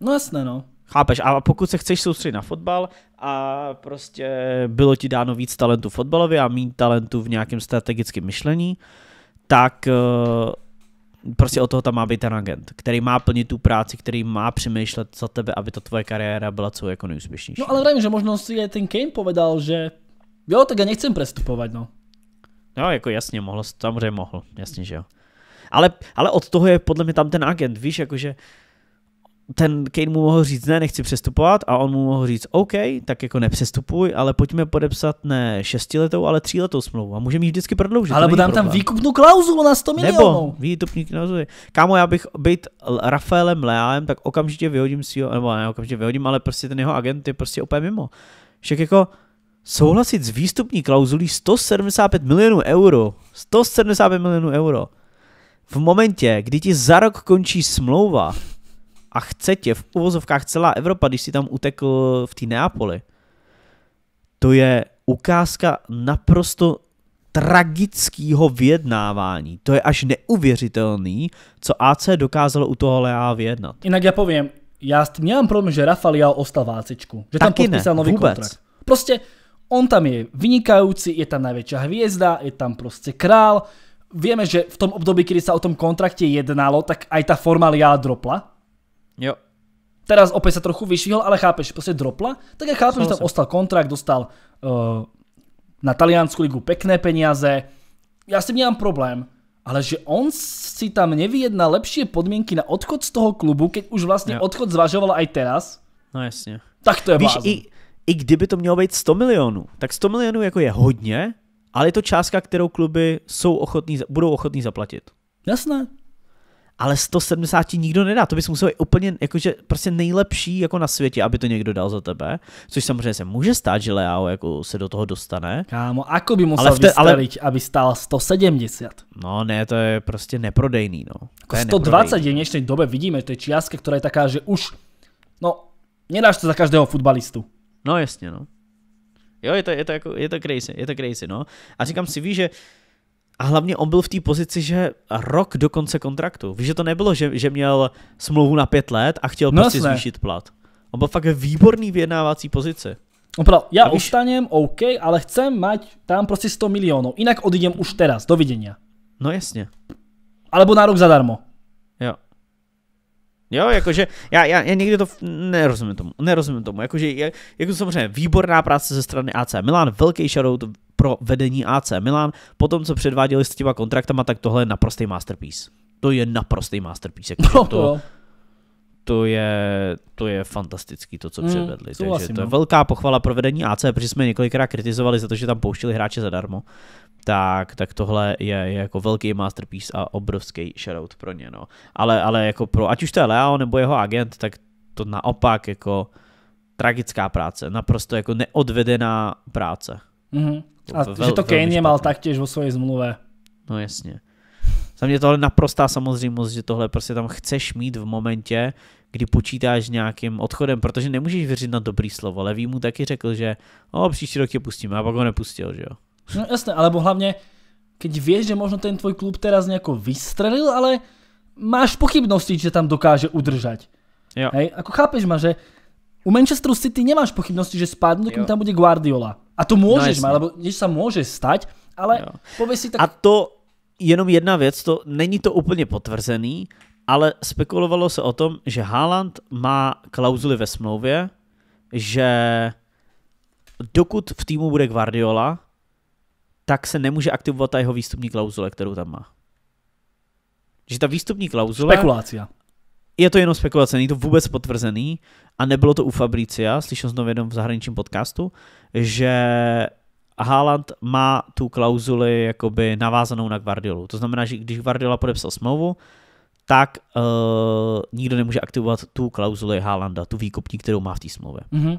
No jasné, no. Chápeš? A pokud se chceš soustředit na fotbal a prostě bylo ti dáno víc talentu fotbalově a méně talentu v nějakém strategickém myšlení, tak eh, prostě o toho tam má být ten agent, který má plnit tu práci, který má přemýšlet za tebe, aby ta tvoje kariéra byla co jako nejúspěšnější. No ale vím, že možná si je ten Kane povedal, že jo, tak já nechcem prestupovat, no. No, jako jasně, mohl, samozřejmě mohl, jasně, že jo. Ale, ale od toho je podle mě tam ten agent, víš, jakože ten Kane mu mohl říct, ne, nechci přestupovat a on mu mohl říct, OK, tak jako nepřestupuj, ale pojďme podepsat ne šestiletou, ale tříletou smlouvu a můžeme ji vždycky prodloužit. Ale dám tam výkupnou klauzulu na 100 milionů. Nebo výkupní klauzuly. Kámo, já bych být Rafaelem Leálem, tak okamžitě vyhodím si ho, e nebo ne okamžitě vyhodím, ale prostě ten jeho agent je prostě úplně mimo. Však jako, souhlasit s výstupní klauzulí 175 milionů euro. 175 milionů euro. V momentě, kdy ti za rok končí smlouva a chce tě v uvozovkách celá Evropa, když si tam utekl v té Neapoli, to je ukázka naprosto tragického vyjednávání. To je až neuvěřitelný, co AC dokázalo u toho Lea vyjednat. Jinak já povím, já s tím nemám problém, že Rafael ostal vácečku. Že tam Taky podpísal ne, nový vůbec. kontrakt. Prostě On tam je vynikajúci, je tam najväčšia hviezda, je tam proste král. Vieme, že v tom období, kedy sa o tom kontrakte jednalo, tak aj tá formália dropla. Jo. Teraz opäť sa trochu vyšvihol, ale chápeš, proste dropla. Tak ja chápem, že tam ostal kontrakt, dostal eh, na taliansku ligu pekné peniaze. Ja s tým nemám problém. Ale že on si tam nevyjedná lepšie podmienky na odchod z toho klubu, keď už vlastne odchod zvažoval aj teraz. No jasne. Tak to je blázon i kdyby to mělo být 100 milionů, tak 100 milionů jako je hodně, ale je to částka, kterou kluby jsou ochotný, budou ochotní zaplatit. Jasné. Ale 170 nikdo nedá, to bys musel být úplně jakože prostě nejlepší jako na světě, aby to někdo dal za tebe. Což samozřejmě se může stát, že Leao jako se do toho dostane. Kámo, ako by musel vystavit, ale... aby stál 170? No ne, to je prostě neprodejný. No. Jako 120 je v dnešní dobe vidíme, to je čiastka, která je taká, že už, no, nedáš to za každého futbalistu. No jasně, no. Jo, je to, je to, jako, je to crazy, je to crazy, no. A říkám si, víš, že a hlavně on byl v té pozici, že rok do konce kontraktu. Víš, že to nebylo, že, že měl smlouvu na pět let a chtěl no prostě jasné. zvýšit plat. On byl fakt výborný výborný vyjednávací pozici. Opravdu, Já. víš... ostanem, OK, ale chcem mať tam prostě 100 milionů. Jinak odjdem už teraz, dovidenia. No jasně. Alebo na rok zadarmo. Jo. Jo, jakože já, já, já někdy to nerozumím tomu, nerozumím tomu. Jakože, je, jako samozřejmě výborná práce ze strany AC Milan, velký shoutout pro vedení AC Milan, potom co předváděli s těma kontraktama, tak tohle je naprostý masterpiece. To je naprostý masterpiece. Jako no, to, jo to je, to je fantastický to, co mm, předvedli. Takže vlastně, to je no. velká pochvala pro vedení AC, protože jsme několikrát kritizovali za to, že tam pouštili hráče zadarmo. Tak, tak tohle je, je jako velký masterpiece a obrovský shoutout pro ně. No. Ale, ale jako pro, ať už to je Leo nebo jeho agent, tak to naopak jako tragická práce, naprosto jako neodvedená práce. Mm-hmm. A Vel, že to Kane je mal taktěž o svojej zmluve. No jasně. Za mě tohle naprostá samozřejmost, že tohle prostě tam chceš mít v momentě, kdy počítáš nějakým odchodem, protože nemůžeš věřit na dobrý slovo. Levý mu taky řekl, že o, příští rok tě pustíme a pak ho nepustil, že jo. No jasné, alebo hlavně, keď víš, že možno ten tvoj klub teraz nějak vystrelil, ale máš pochybnosti, že tam dokáže udržet. Jo. Hej, ako chápeš ma, že u Manchesteru City nemáš pochybnosti, že spadne, dokud tam bude Guardiola. A to můžeš no, ale lebo niečo může stát. stať, ale pověz si tak... A to, jenom jedna věc, to není to úplně potvrzený, ale spekulovalo se o tom, že Haaland má klauzuly ve smlouvě, že dokud v týmu bude Guardiola, tak se nemůže aktivovat ta jeho výstupní klauzule, kterou tam má. Že ta výstupní klauzule... Spekulácia. Je to jenom spekulace, není to vůbec potvrzený a nebylo to u Fabricia, slyšel jsem to v jednom zahraničním podcastu, že Haaland má tu klauzuli jakoby navázanou na Guardiolu. To znamená, že když Guardiola podepsal smlouvu, tak uh, nikdo nemůže aktivovat tu klauzuli Haalanda, tu výkupní, kterou má v té smlouvě. Mm-hmm.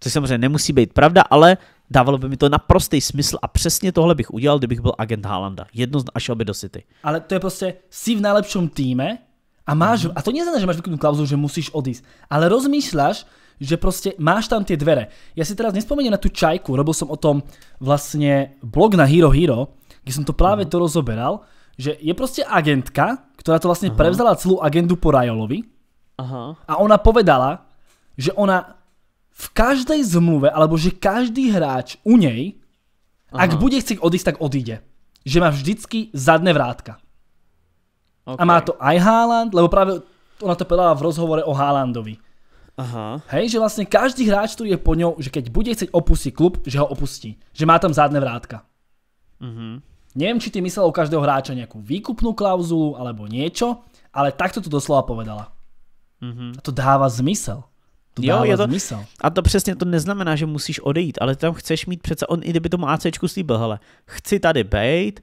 Což samozřejmě nemusí být pravda, ale dávalo by mi to naprostý smysl a přesně tohle bych udělal, kdybych byl agent Haalanda. Jedno a šel by do City. Ale to je prostě, jsi v nejlepším týme a máš, mm-hmm. a to neznamená, že máš výkupní klauzulu, že musíš odísť, ale rozmýšláš, že prostě máš tam ty dvere. Já si teraz nespomínam na tu čajku, robil som o tom vlastne blog na Hero Hero, kde som to práve mhm. to rozoberal, že je prostě agentka, která to vlastně mhm. prevzala celou agendu po Rajolovi. Aha. A ona povedala, že ona v každej zmluve, alebo že každý hráč u něj, ak bude chcieť odísť, tak odíde. Že má vždycky zadné vrátka. Okay. A má to aj Haaland, lebo práve ona to povedala v rozhovore o Haalandovi. Aha. Hej, že vlastne každý hráč, ktorý je po ňou, že keď bude chcieť opustiť klub, že ho opustí. Že má tam zádne vrátka. Mhm. Neviem, či ty myslel u každého hráča nejakú výkupnú klauzulu alebo niečo, ale takto to doslova povedala. Mhm. A to dává zmysel. To jo, je to, zmysel. A to přesně to neznamená, že musíš odejít, ale tam chceš mít přece, on i kdyby tomu ACčku slíbil, hele, chci tady bejt,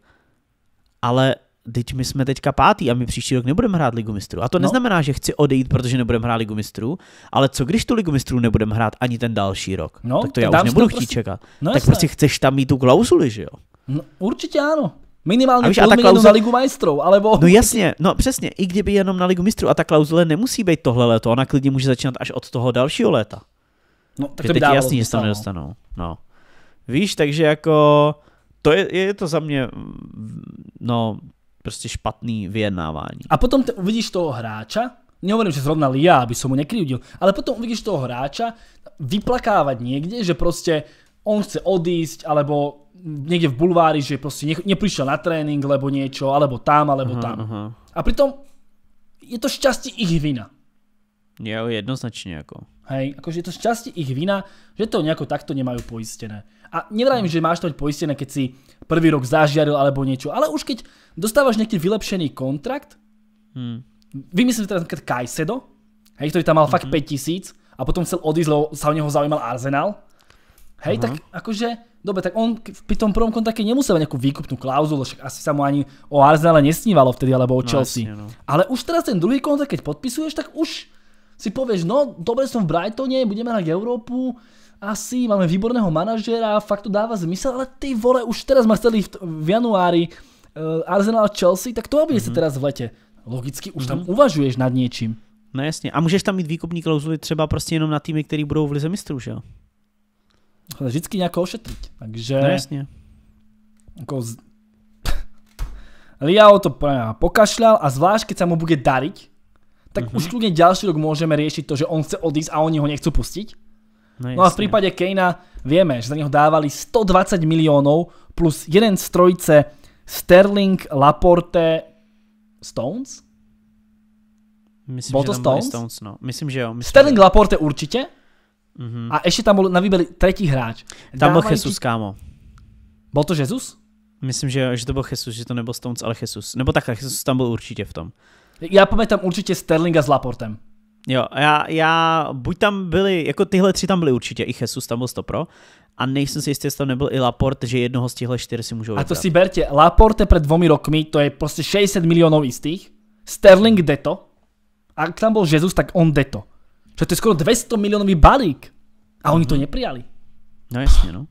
ale teď my jsme teďka pátý a my příští rok nebudeme hrát Ligu mistrů. A to no. neznamená, že chci odejít, protože nebudeme hrát Ligu mistrů, ale co když tu Ligu mistrů nebudeme hrát ani ten další rok? No, tak to já už nebudu chtít prostě... čekat. No, tak prostě chceš tam mít tu klauzuli, že jo? No, určitě ano. Minimálně a víš, a ta klauzule... na Ligu mistrů, alebo... No jasně, no přesně, i kdyby jenom na Ligu mistrů a ta klauzule nemusí být tohle léto, ona klidně může začínat až od toho dalšího léta. No, tak že to teď je jasný, že to no. nedostanou. No. Víš, takže jako to je, je to za mě, mm, no, prostě špatný vyjednávání. A potom te, uvidíš toho hráča, nehovorím, že zrovna já, aby som mu nekryudil, ale potom uvidíš toho hráča vyplakávať někde, že prostě on chce odísť, alebo někde v bulvári, že prostě ne, neprišiel na trénink, lebo niečo, alebo tam, alebo aha, tam. Aha. A pritom je to šťastie ich vina. Jo, jednoznačně jako. Hej, akože je to šťastie ich vina, že to nejako takto nemajú poistené. A nevrajím, no. že máš to mať poistené, keď si prvý rok zažiaril alebo niečo, ale už keď dostávaš nejaký vylepšený kontrakt, hmm. vymyslím teraz napríklad Kajsedo, hej, ktorý tam mal fakt hmm fakt 5000 a potom chcel odísť, lebo sa o neho zaujímal Arsenal, hej, tak akože, dobre, tak on pri tom prvom kontrakte nemusel mať nejakú výkupnú klauzulu, však asi sa mu ani o Arsenale nesnívalo vtedy, alebo o no, Chelsea. No, jasne, no. Ale už teraz ten druhý kontrakt, keď podpisuješ, tak už si povieš, no dobre som v Brightone, budeme hrať Európu, asi máme výborného manažera, fakt to dáva zmysel, ale ty vole, už teraz ma chceli v, v januári uh, Arsenal Chelsea, tak to aby mm-hmm. si teraz v lete. Logicky už tam mm-hmm. uvažuješ nad něčím. No jasně. A můžeš tam mít výkupní klauzuly třeba prostě jenom na týmy, který budou v lize mistrů, že jo? Vždycky nějak ošetřit. Takže... No jasně. Jako z... Liao to pokašľal a zvlášť, keď sa mu bude dariť, tak mm-hmm. už kľudne ďalší rok môžeme riešiť to, že on chce odísť a oni ho nechcú pustiť. No, no a v prípade Kejna vieme, že za neho dávali 120 miliónov plus jeden z trojice Sterling, Laporte, Stones? Myslím, Bol to že Stones? Stones no. Myslím, že jo. Myslím, Sterling, že... Laporte určite. Mm-hmm. A ešte tam bol na výbeli tretí hráč. Tam byl Jesus, ti... kámo. Bol to Jesus? Myslím, že, že to bol Jesus, že to nebol Stones, ale Jesus. Nebo takhle, Jesus tam byl určitě v tom. Já pamatám určitě Sterlinga s Laportem. Jo, já, já, buď tam byli, jako tyhle tři tam byly určitě, i Jesus tam byl 100 pro, a nejsem si jistý, jestli tam nebyl i Laport, že jednoho z těchto čtyř si můžou A to si berte, Laporte před dvomi rokmi, to je prostě 60 milionů jistých, Sterling jde to, a když tam byl Jesus, tak on jde to. to je skoro 200 milionový balík. A oni mm-hmm. to mhm. neprijali. No jasně, no.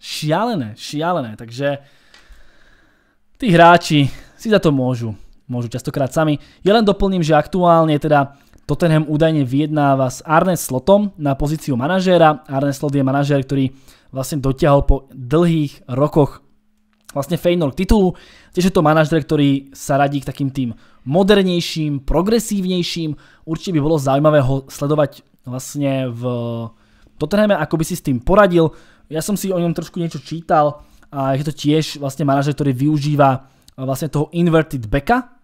Šialené, šialené, takže ty hráči si za to můžu môžu častokrát sami. Ja len doplním, že aktuálne teda Tottenham údajne vyjednáva s Arne Slotom na pozíciu manažéra. Arne Slot je manažér, ktorý vlastne dotiahol po dlhých rokoch vlastne Feyenoord k titulu. Tiež je to manažer, ktorý sa radí k takým tým modernejším, progresívnejším. Určite by bolo zaujímavé ho sledovať vlastne v Tottenhame, ako by si s tým poradil. Ja som si o ňom trošku niečo čítal a je to tiež vlastne manažer, ktorý využíva vlastne toho inverted backa,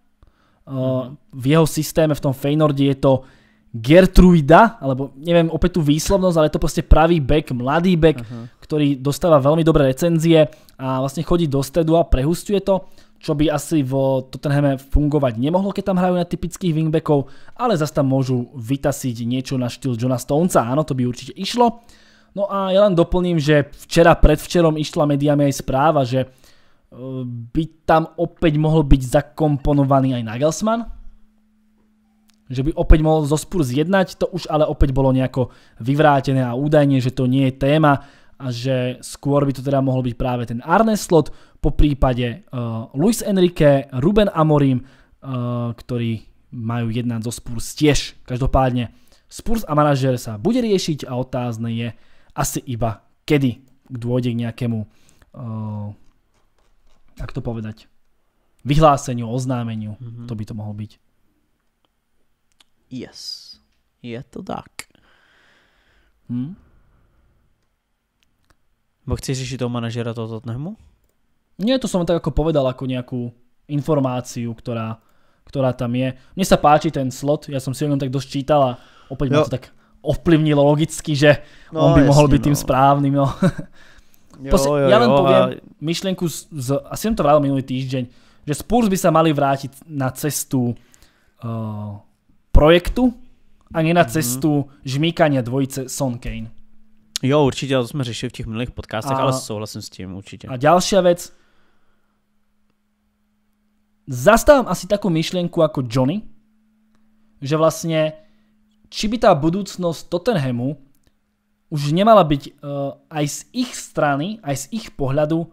Eh, v jeho systéme, v tom Feynordi je to Gertruida, alebo neviem opäť tú výslovnosť, ale je to proste pravý back, mladý back, uh-huh. ktorý dostáva veľmi dobré recenzie a vlastne chodí do stredu a prehustuje to, čo by asi vo Tottenhame fungovať nemohlo, keď tam hrajú na typických wingbackov, ale zase tam môžu vytasiť niečo na štýl Johna Stonesa, áno, to by určite išlo. No a ja len doplním, že včera predvčerom išla mediami aj správa, že by tam opäť mohol byť zakomponovaný aj Nagelsmann? Že by opäť mohol zo Spurs jednať, to už ale opäť bolo nejako vyvrátené a údajne, že to nie je téma a že skôr by to teda mohol byť práve ten Arne Slot, po prípade uh, Luis Enrique, Ruben Amorim, uh, eh, ktorí majú jednať zo Spurs tiež. Každopádne Spurs a manažer sa bude riešiť a otázne je asi iba kedy dôjde k nejakému uh, jak to povedať, vyhláseniu, oznámeniu, mm-hmm. to by to mohlo byť. Yes, je to tak. Hm? Bo chceš řešit toho manažera toho Tottenhamu? Nie, to som tak ako povedal, ako nejakú informáciu, ktorá, ktorá tam je. Mne sa páči ten slot, ja som si o tak dosť čítal a opäť no. ma to tak ovplyvnilo logicky, že no, on by jasný, mohol byť no. tým správnym. No. Posl- jo, jo, ja len jo, poviem a... myšlienku, z, z, asi som to vrátil minulý týždeň, že Spurs by sa mali vrátiť na cestu uh, projektu a nie na mhm. cestu mm-hmm. žmýkania dvojice Son Kane. Jo, určitě, to jsme řešili v těch minulých podcastech, a, ale souhlasím s tím určite. A další věc. Zastávám asi takú myšlenku jako Johnny, že vlastně, či by tá budoucnost Tottenhamu už nemala byť uh, aj z ich strany, aj z ich pohľadu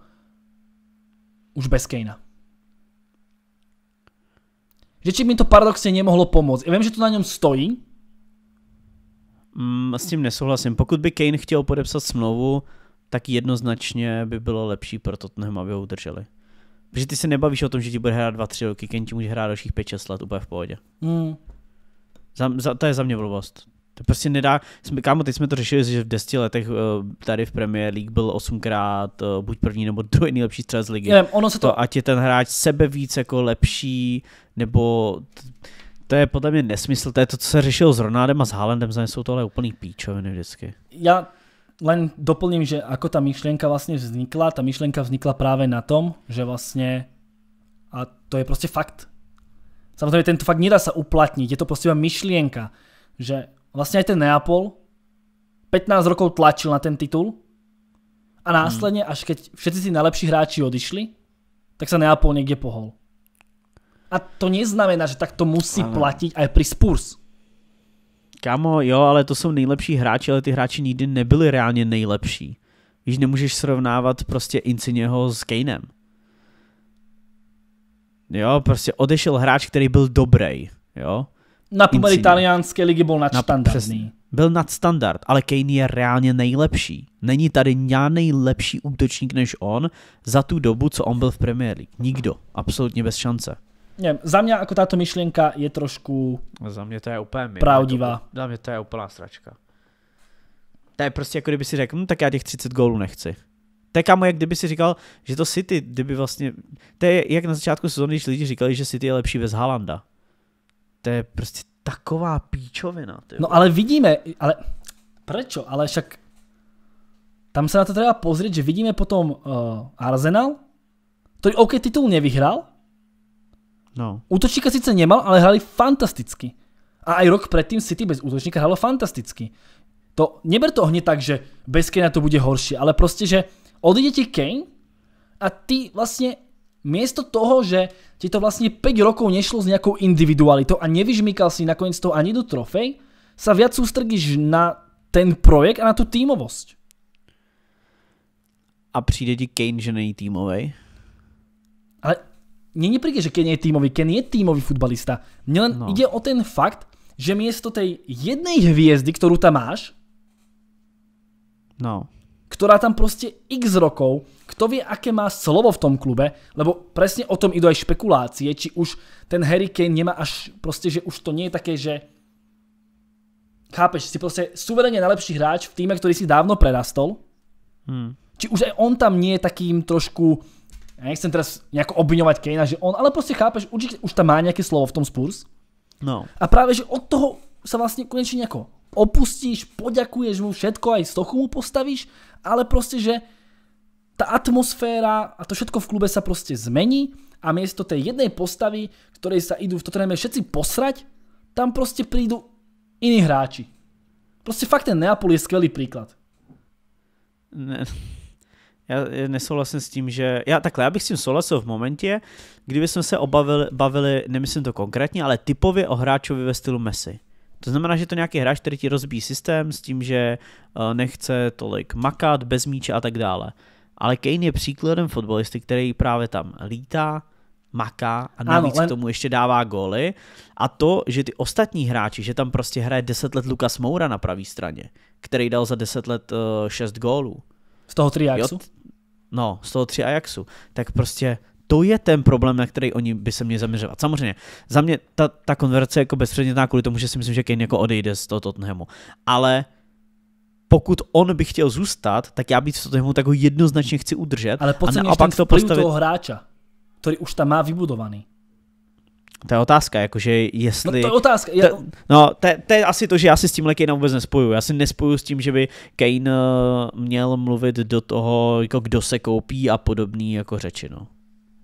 už bez Kejna. Že či mi to paradoxně nemohlo pomoct. Já vím, že to na něm stojí. Mm, s tím nesouhlasím. Pokud by Kane chtěl podepsat smlouvu, tak jednoznačně by bylo lepší pro Tottenham, aby ho udrželi. Protože ty se nebavíš o tom, že ti bude hrát 2 tři roky, Kane ti může hrát dalších 5-6 let úplně v pohodě. Mm. Za, za, to je za mě blbost. To prostě nedá, jsme, kámo, teď jsme to řešili, že v deseti letech eh, tady v Premier League byl osmkrát eh, buď první nebo druhý nejlepší střelec ligy. Nevím, ono se to... to... Ať je ten hráč sebe víc jako lepší, nebo to je podle mě nesmysl, to je to, co se řešilo s Ronaldem a s Haalandem, za jsou to ale úplný píčoviny vždycky. Já len doplním, že ako ta myšlenka vlastně vznikla, ta myšlenka vznikla právě na tom, že vlastně, a to je prostě fakt, samozřejmě tento fakt nedá se uplatnit, je to prostě myšlenka, že Vlastne aj ten Neapol 15 rokov tlačil na ten titul a následne, hmm. až keď všetci tí najlepší hráči odišli, tak sa Neapol niekde pohol. A to neznamená, že tak to musí ano. platit aj pri Spurs. Kamo, jo, ale to jsou nejlepší hráči, ale ty hráči nikdy nebyli reálně nejlepší. Víš, nemůžeš srovnávat prostě Inciněho s Kaneem. Jo, prostě odešel hráč, který byl dobrý, jo na původ italiánské ligy byl nadstandardní. Nad, byl nadstandard, ale Kane je reálně nejlepší. Není tady žádný lepší útočník než on za tu dobu, co on byl v Premier League. Nikdo. Absolutně bez šance. Nie, za mě jako tato myšlenka je trošku Za mě to je úplně mimo. pravdivá. Za mě to je úplná sračka. To je prostě jako kdyby si řekl, hm, tak já těch 30 gólů nechci. To je kamo, jak kdyby si říkal, že to City, kdyby vlastně... To je jak na začátku sezóny, když lidi říkali, že City je lepší bez Halanda to je prostě taková píčovina. Ty no ale vidíme, ale prečo? Ale však tam se na to treba pozrieť, že vidíme potom uh, Arsenal, který OK titul nevyhral, No. Útočníka sice nemal, ale hrali fantasticky. A aj rok predtým City bez útočníka hralo fantasticky. To, neber to hneď tak, že bez Kane to bude horší. ale prostě, že odjde ti Kane a ty vlastně miesto toho, že ti to vlastne 5 rokov nešlo s nejakou individualitou a nevyžmýkal si nakoniec toho ani do trofej, sa viac sústredíš na ten projekt a na tu týmovosť. A přijde ti Kane, že není týmovej? Ale mne nepríde, že Kane je týmový. Kane je týmový futbalista. Mne len no. ide o ten fakt, že miesto tej jednej hviezdy, ktorú tam máš, no. ktorá tam proste x rokov kto vie, aké má slovo v tom klube, lebo presne o tom idú aj špekulácie, či už ten Harry Kane nemá až proste, že už to nie je také, že chápeš, si proste suverene najlepší hráč v týme, ktorý si dávno prerastol, hmm. či už aj on tam nie je takým trošku, ja nechcem teraz nejako obviňovať Kanea, že on, ale proste chápeš, určite už tam má nejaké slovo v tom Spurs. No. A práve, že od toho sa vlastne konečne nejako opustíš, poďakuješ mu všetko, aj stochu mu postavíš, ale proste, že ta atmosféra a to všetko v klube sa proste zmení a miesto tej jednej postavy, ktorej sa idú v Tottenhame všetci posrať, tam proste prídu iní hráči. Prostě fakt ten Neapol je skvělý příklad. Ne, já nesouhlasím s tím, že... Já takhle, já bych s tím souhlasil v momentě, kdyby jsme se obavili, bavili, nemyslím to konkrétně, ale typově o hráčovi ve stylu Messi. To znamená, že to nějaký hráč, který ti rozbíjí systém s tím, že eh, nechce tolik makat, bez míče a tak dále ale Kane je příkladem fotbalisty, který právě tam lítá, maká a navíc ano, len... k tomu ještě dává góly. A to, že ty ostatní hráči, že tam prostě hraje 10 let Lukas Moura na pravé straně, který dal za 10 let uh, eh, 6 gólů. Z toho 3 Ajaxu? no, z toho 3 Ajaxu. Tak prostě to je ten problém, na který oni by se měli zaměřovat. Samozřejmě, za mě ta, ta konverze je jako bezpředmětná kvůli tomu, že si myslím, že Kane jako odejde z toho Tottenhamu. Ale pokud on by chtěl zůstat, tak já bych to tomu tak ho jednoznačně chci udržet. Ale a pak to postavit... toho hráča, který už tam má vybudovaný. To je otázka, jakože jestli... No to je otázka. Já... To, no, to, to je asi to, že já si s tím Kane vůbec nespoju. Já si nespoju s tím, že by Kane eh, měl mluvit do toho, jako kdo se koupí a podobný jako řeči, no.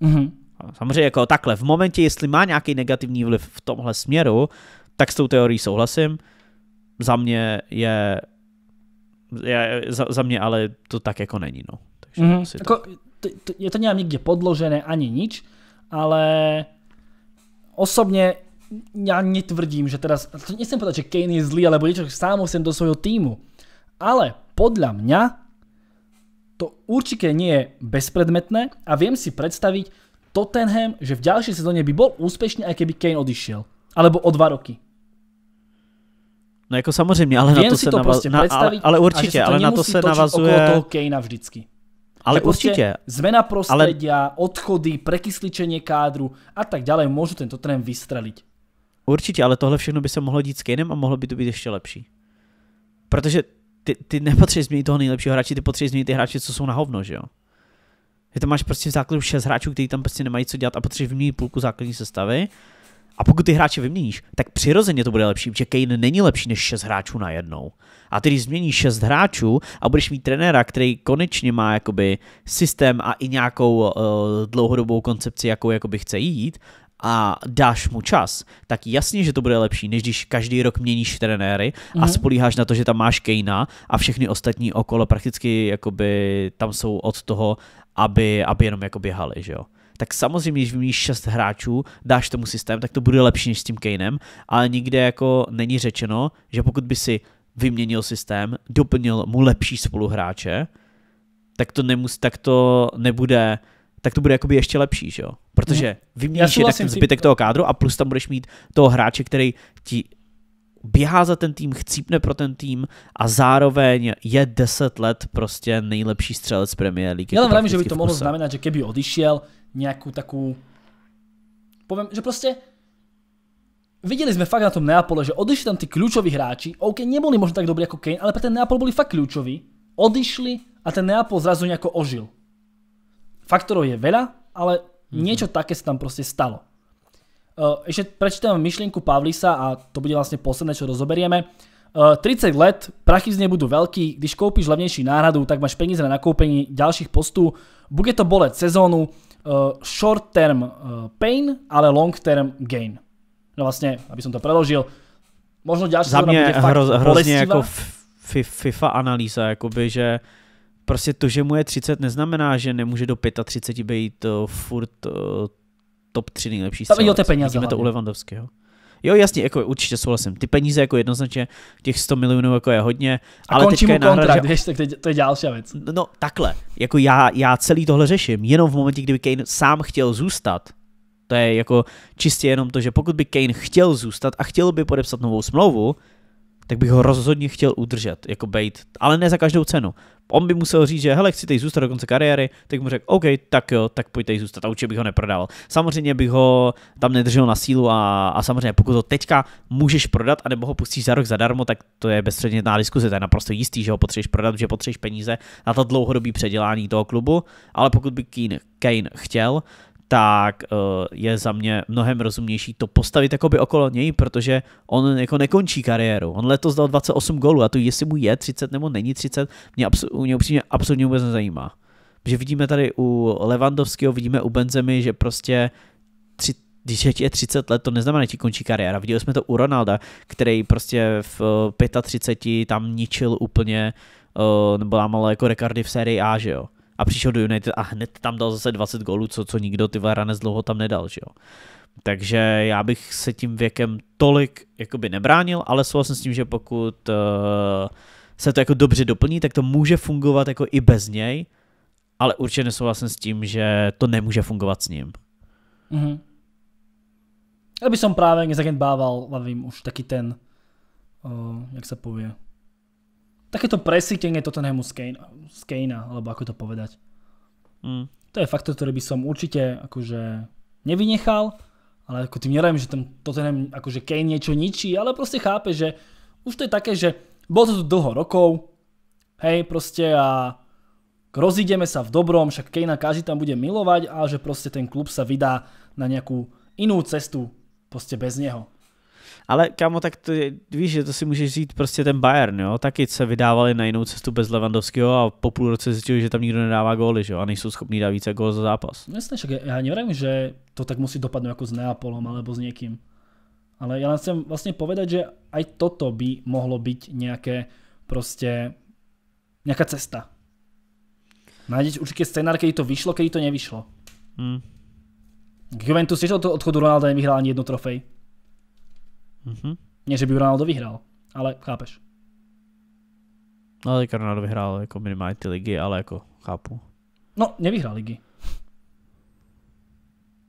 Mm-hmm. Samozřejmě jako takhle, v momentě, jestli má nějaký negativní vliv v tomhle směru, tak s tou teorií souhlasím. Za mě je ja, za, za mňa ale to tak jako není. No. Takže mm, -hmm. ako, to... To, je to nemám nikde podložené ani nič, ale osobně já netvrdím, že teraz, to nechcem povedať, že Kane je zlý, alebo niečo, sám musím do svojho týmu, ale podľa mňa to určite nie je bezpredmetné a viem si predstaviť Tottenham, že v ďalšej sezóne by bol úspešný, aj keby Kane odišiel. Alebo o dva roky. No jako samozřejmě, ale Vím na to se to navaz... prostě na, ale, ale určitě, ale na to se navazuje... toho Kejna vždycky. Ale že Prostě Zmena prostredia, ale... odchody, prekysličení kádru a tak dále, můžu tento trend vystřelit. Určitě, ale tohle všechno by se mohlo dít s Kejnem a mohlo by to být ještě lepší. Protože ty, ty nepotřebuješ změnit toho nejlepšího hráče, ty potřebuješ změnit ty hráče, co jsou na hovno, že jo? Že tam máš prostě v základu šest hráčů, kteří tam prostě nemají co dělat a potřebuješ vyměnit půlku základní sestavy a pokud ty hráče vyměníš, tak přirozeně to bude lepší, protože Kane není lepší než 6 hráčů na jednou. A ty, když změníš 6 hráčů a budeš mít trenéra, který konečně má jakoby systém a i nějakou uh, dlouhodobou koncepci, jakou jakoby chce jít, a dáš mu čas, tak jasně, že to bude lepší, než když každý rok měníš trenéry mm-hmm. a mhm. spolíháš na to, že tam máš Kejna a všechny ostatní okolo prakticky jakoby tam jsou od toho, aby, aby jenom jako běhali, že jo tak samozřejmě, když vymíš 6 hráčů, dáš tomu systém, tak to bude lepší než s tím Kanem, ale nikde jako není řečeno, že pokud by si vyměnil systém, doplnil mu lepší spoluhráče, tak to, nemus, tak to nebude tak to bude jakoby ještě lepší, že jo? Protože no, vyměníš jednak ten zbytek toho kádru a plus tam budeš mít toho hráče, který ti běhá za ten tým, chcípne pro ten tým a zároveň je 10 let prostě nejlepší střelec Premier League. Já len vravím, že by to mohlo znamenat, že keby odišel nějakou takovou, povím, že prostě viděli jsme fakt na tom Neapole, že odišli tam ty klíčoví hráči, OK, neboli možná tak dobrý jako Kane, ale pro ten Neapol byli fakt klíčoví. odišli a ten Neapol zrazu nějak ožil. Faktorů je veľa, ale mm -hmm. něco také se tam prostě stalo. Eh, ešte prečítam myšlienku Pavlisa a to bude vlastne posledné, čo rozoberieme. 30 eh, let, prachy z nej budú veľký, když koupíš levnejší náhradu, tak máš peníze na nakoupení ďalších postů, bude to bolet sezónu, eh, short term pain, ale long term gain. No vlastne, aby som to preložil, možno ďalšia Za bude fakt hrozne jako FIFA analýza, akoby, že prostě to, že mu je 30, neznamená, že nemůže do 35 být furt top 3 nejlepší střelec. Jo, to peníze peněz. Vidíme to u Levandovského. Jo, jasně, jako určitě souhlasím. Ty peníze jako jednoznačně, těch 100 milionů jako je hodně, a ale končí mu kontrakt, náhrada, že... víš, tak teď, to je další věc. No, no takhle, jako já, já celý tohle řeším, jenom v momentě, kdyby Kane sám chtěl zůstat, to je jako čistě jenom to, že pokud by Kane chtěl zůstat a chtěl by podepsat novou smlouvu, tak bych ho rozhodně chtěl udržet, jako bait, ale ne za každou cenu. On by musel říct, že hele, chci tady zůstat do konce kariéry, tak mu řekl, OK, tak jo, tak pojď tady zůstat a určitě bych ho neprodával. Samozřejmě bych ho tam nedržel na sílu a, a samozřejmě pokud ho teďka můžeš prodat a nebo ho pustíš za rok zadarmo, tak to je na diskuze, to je naprosto jistý, že ho potřebuješ prodat, že potřebuješ peníze na to dlouhodobý předělání toho klubu, ale pokud by Kane, Kane chtěl, tak eh, je za mě mnohem rozumnější to postavit jakoby okolo něj, protože on jako nekončí kariéru. On letos dal 28 gólů a to jestli mu je 30 nebo není 30, mě, abs- mě upřímně absolutně vůbec nezajímá. Že vidíme tady u Levandovského, vidíme u Benzemi, že prostě tři, když je 30 let, to neznamená, že ti končí kariéra. Viděli jsme to u Ronalda, který prostě v 35 eh, tam ničil úplně, eh, nebo lámal jako rekordy v sérii A, že jo a přišel do United a hned tam dal zase 20 gólů, co, co nikdo ty Varanec dlouho tam nedal, že jo. Takže já bych se tím věkem tolik jakoby nebránil, ale souhlasím s tím, že pokud uh, se to jako dobře doplní, tak to může fungovat jako i bez něj, ale určitě nesouhlasím s tím, že to nemůže fungovat s ním. Mhm. Ja by som právě nezagent vím, už taky ten, uh, jak se pově, takéto presítenie Tottenhamu z Kane, alebo ako to povedať. Mm. To je faktor, ktorý by som určite akože nevynechal, ale ako tým nerajím, že tam Tottenham, akože Kane niečo ničí, ale proste chápe, že už to je také, že bolo to tu dlho rokov, hej, proste a rozídeme sa v dobrom, však Kejna každý tam bude milovať ale že proste ten klub sa vydá na nejakú inú cestu proste bez neho. Ale kámo, tak to, víš, že to si můžeš říct prostě ten Bayern, jo? Taky se vydávali na jinou cestu bez Levandovského a po půl roce zjistili, že tam nikdo nedává góly, že jo? A nejsou schopní dát více gól za zápas. No Jasne, však já nevím, že to tak musí dopadnout jako s Neapolom alebo s někým. Ale já chcem vlastně povedať, že aj toto by mohlo být nějaké prostě nějaká cesta. Nájdeš určitě scénár, kdy to vyšlo, kdy to nevyšlo. Hmm. Juventus tiež od odchodu Ronalda nevyhrál ani jednu trofej. Mm-hmm. Ne, že by Ronaldo vyhrál, ale chápeš. No, tak Ronaldo vyhrál jako minimálně ty ligy, ale jako chápu. No, nevyhrál ligy.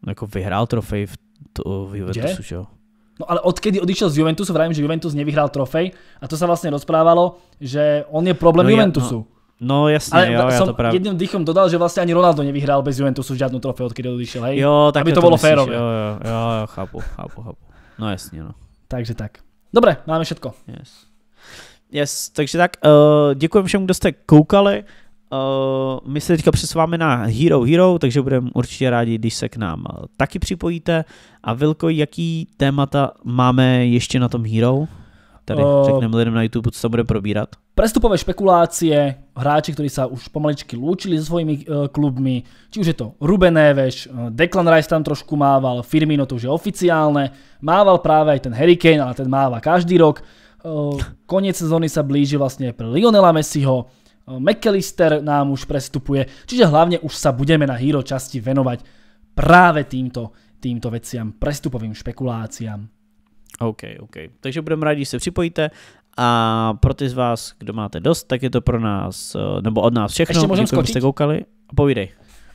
No, jako vyhrál trofej v, to, v Juventusu, že No ale odkedy odišel z Juventusu, vravím, že Juventus nevyhrál trofej a to se vlastně rozprávalo, že on je problém no, Juventusu. Ja, no. No jasně, ale jo, já to právě. jedním dýchom dodal, že vlastně ani Ronaldo nevyhrál bez Juventusu žádnou trofej, odkedy odišel, hej? Jo, tak Aby to, to bylo myslíš, férové. Jo, jo, jo, jo, chápu, chápu, chápu. No jasně, no. Takže tak. Dobré, máme všetko. Yes. Yes, takže tak, uh, eh, děkujeme všem, kdo jste koukali. Uh, my se teďka přesváme na Hero Hero, takže budeme určitě rádi, když se k nám eh, taky připojíte. A Vilko, jaký témata máme ještě na tom Hero? tady uh, řekneme lidem na YouTube, co se bude probírat? Prestupové špekulácie, hráči, kteří se už pomaličky lúčili so svojimi uh, klubmi, či už je to Ruben Neves, uh, Declan Rice tam trošku mával, Firmino to už je oficiálne, mával právě i ten Harry Kane, ale ten mává každý rok. Uh, konec sezóny sa blíží vlastně pro Lionela Messiho, uh, McAllister nám už prestupuje, čiže hlavně už sa budeme na Hero časti venovať právě týmto, týmto veciam, prestupovým špekuláciám. OK, OK. Takže budeme rádi, když se připojíte a pro ty z vás, kdo máte dost, tak je to pro nás, eh, nebo od nás všechno. Ještě můžeme skočit. Ste koukali. Povídej.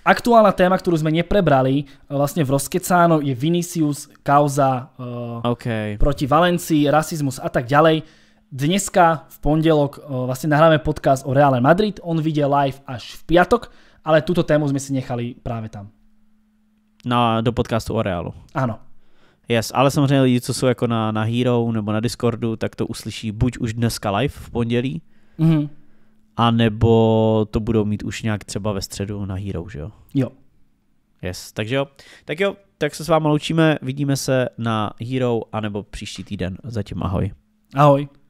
Aktuálna téma, kterou jsme neprebrali, eh, vlastně v Rozkecáno je Vinicius, kauza eh, okay. proti Valencii, rasizmus a tak ďalej. Dneska v pondelok vlastně nahráme podcast o Reále Madrid, on viděl live až v piatok, ale tuto tému jsme si nechali právě tam. Na, do podcastu o Reálu. Ano. Yes, ale samozřejmě lidi, co jsou jako na, na Hero nebo na Discordu, tak to uslyší buď už dneska live v pondělí, mm-hmm. a nebo to budou mít už nějak třeba ve středu na Hero, že jo? Jo. Yes, takže jo. Tak jo, tak se s vámi loučíme, vidíme se na Hero, anebo příští týden. Zatím ahoj. Ahoj.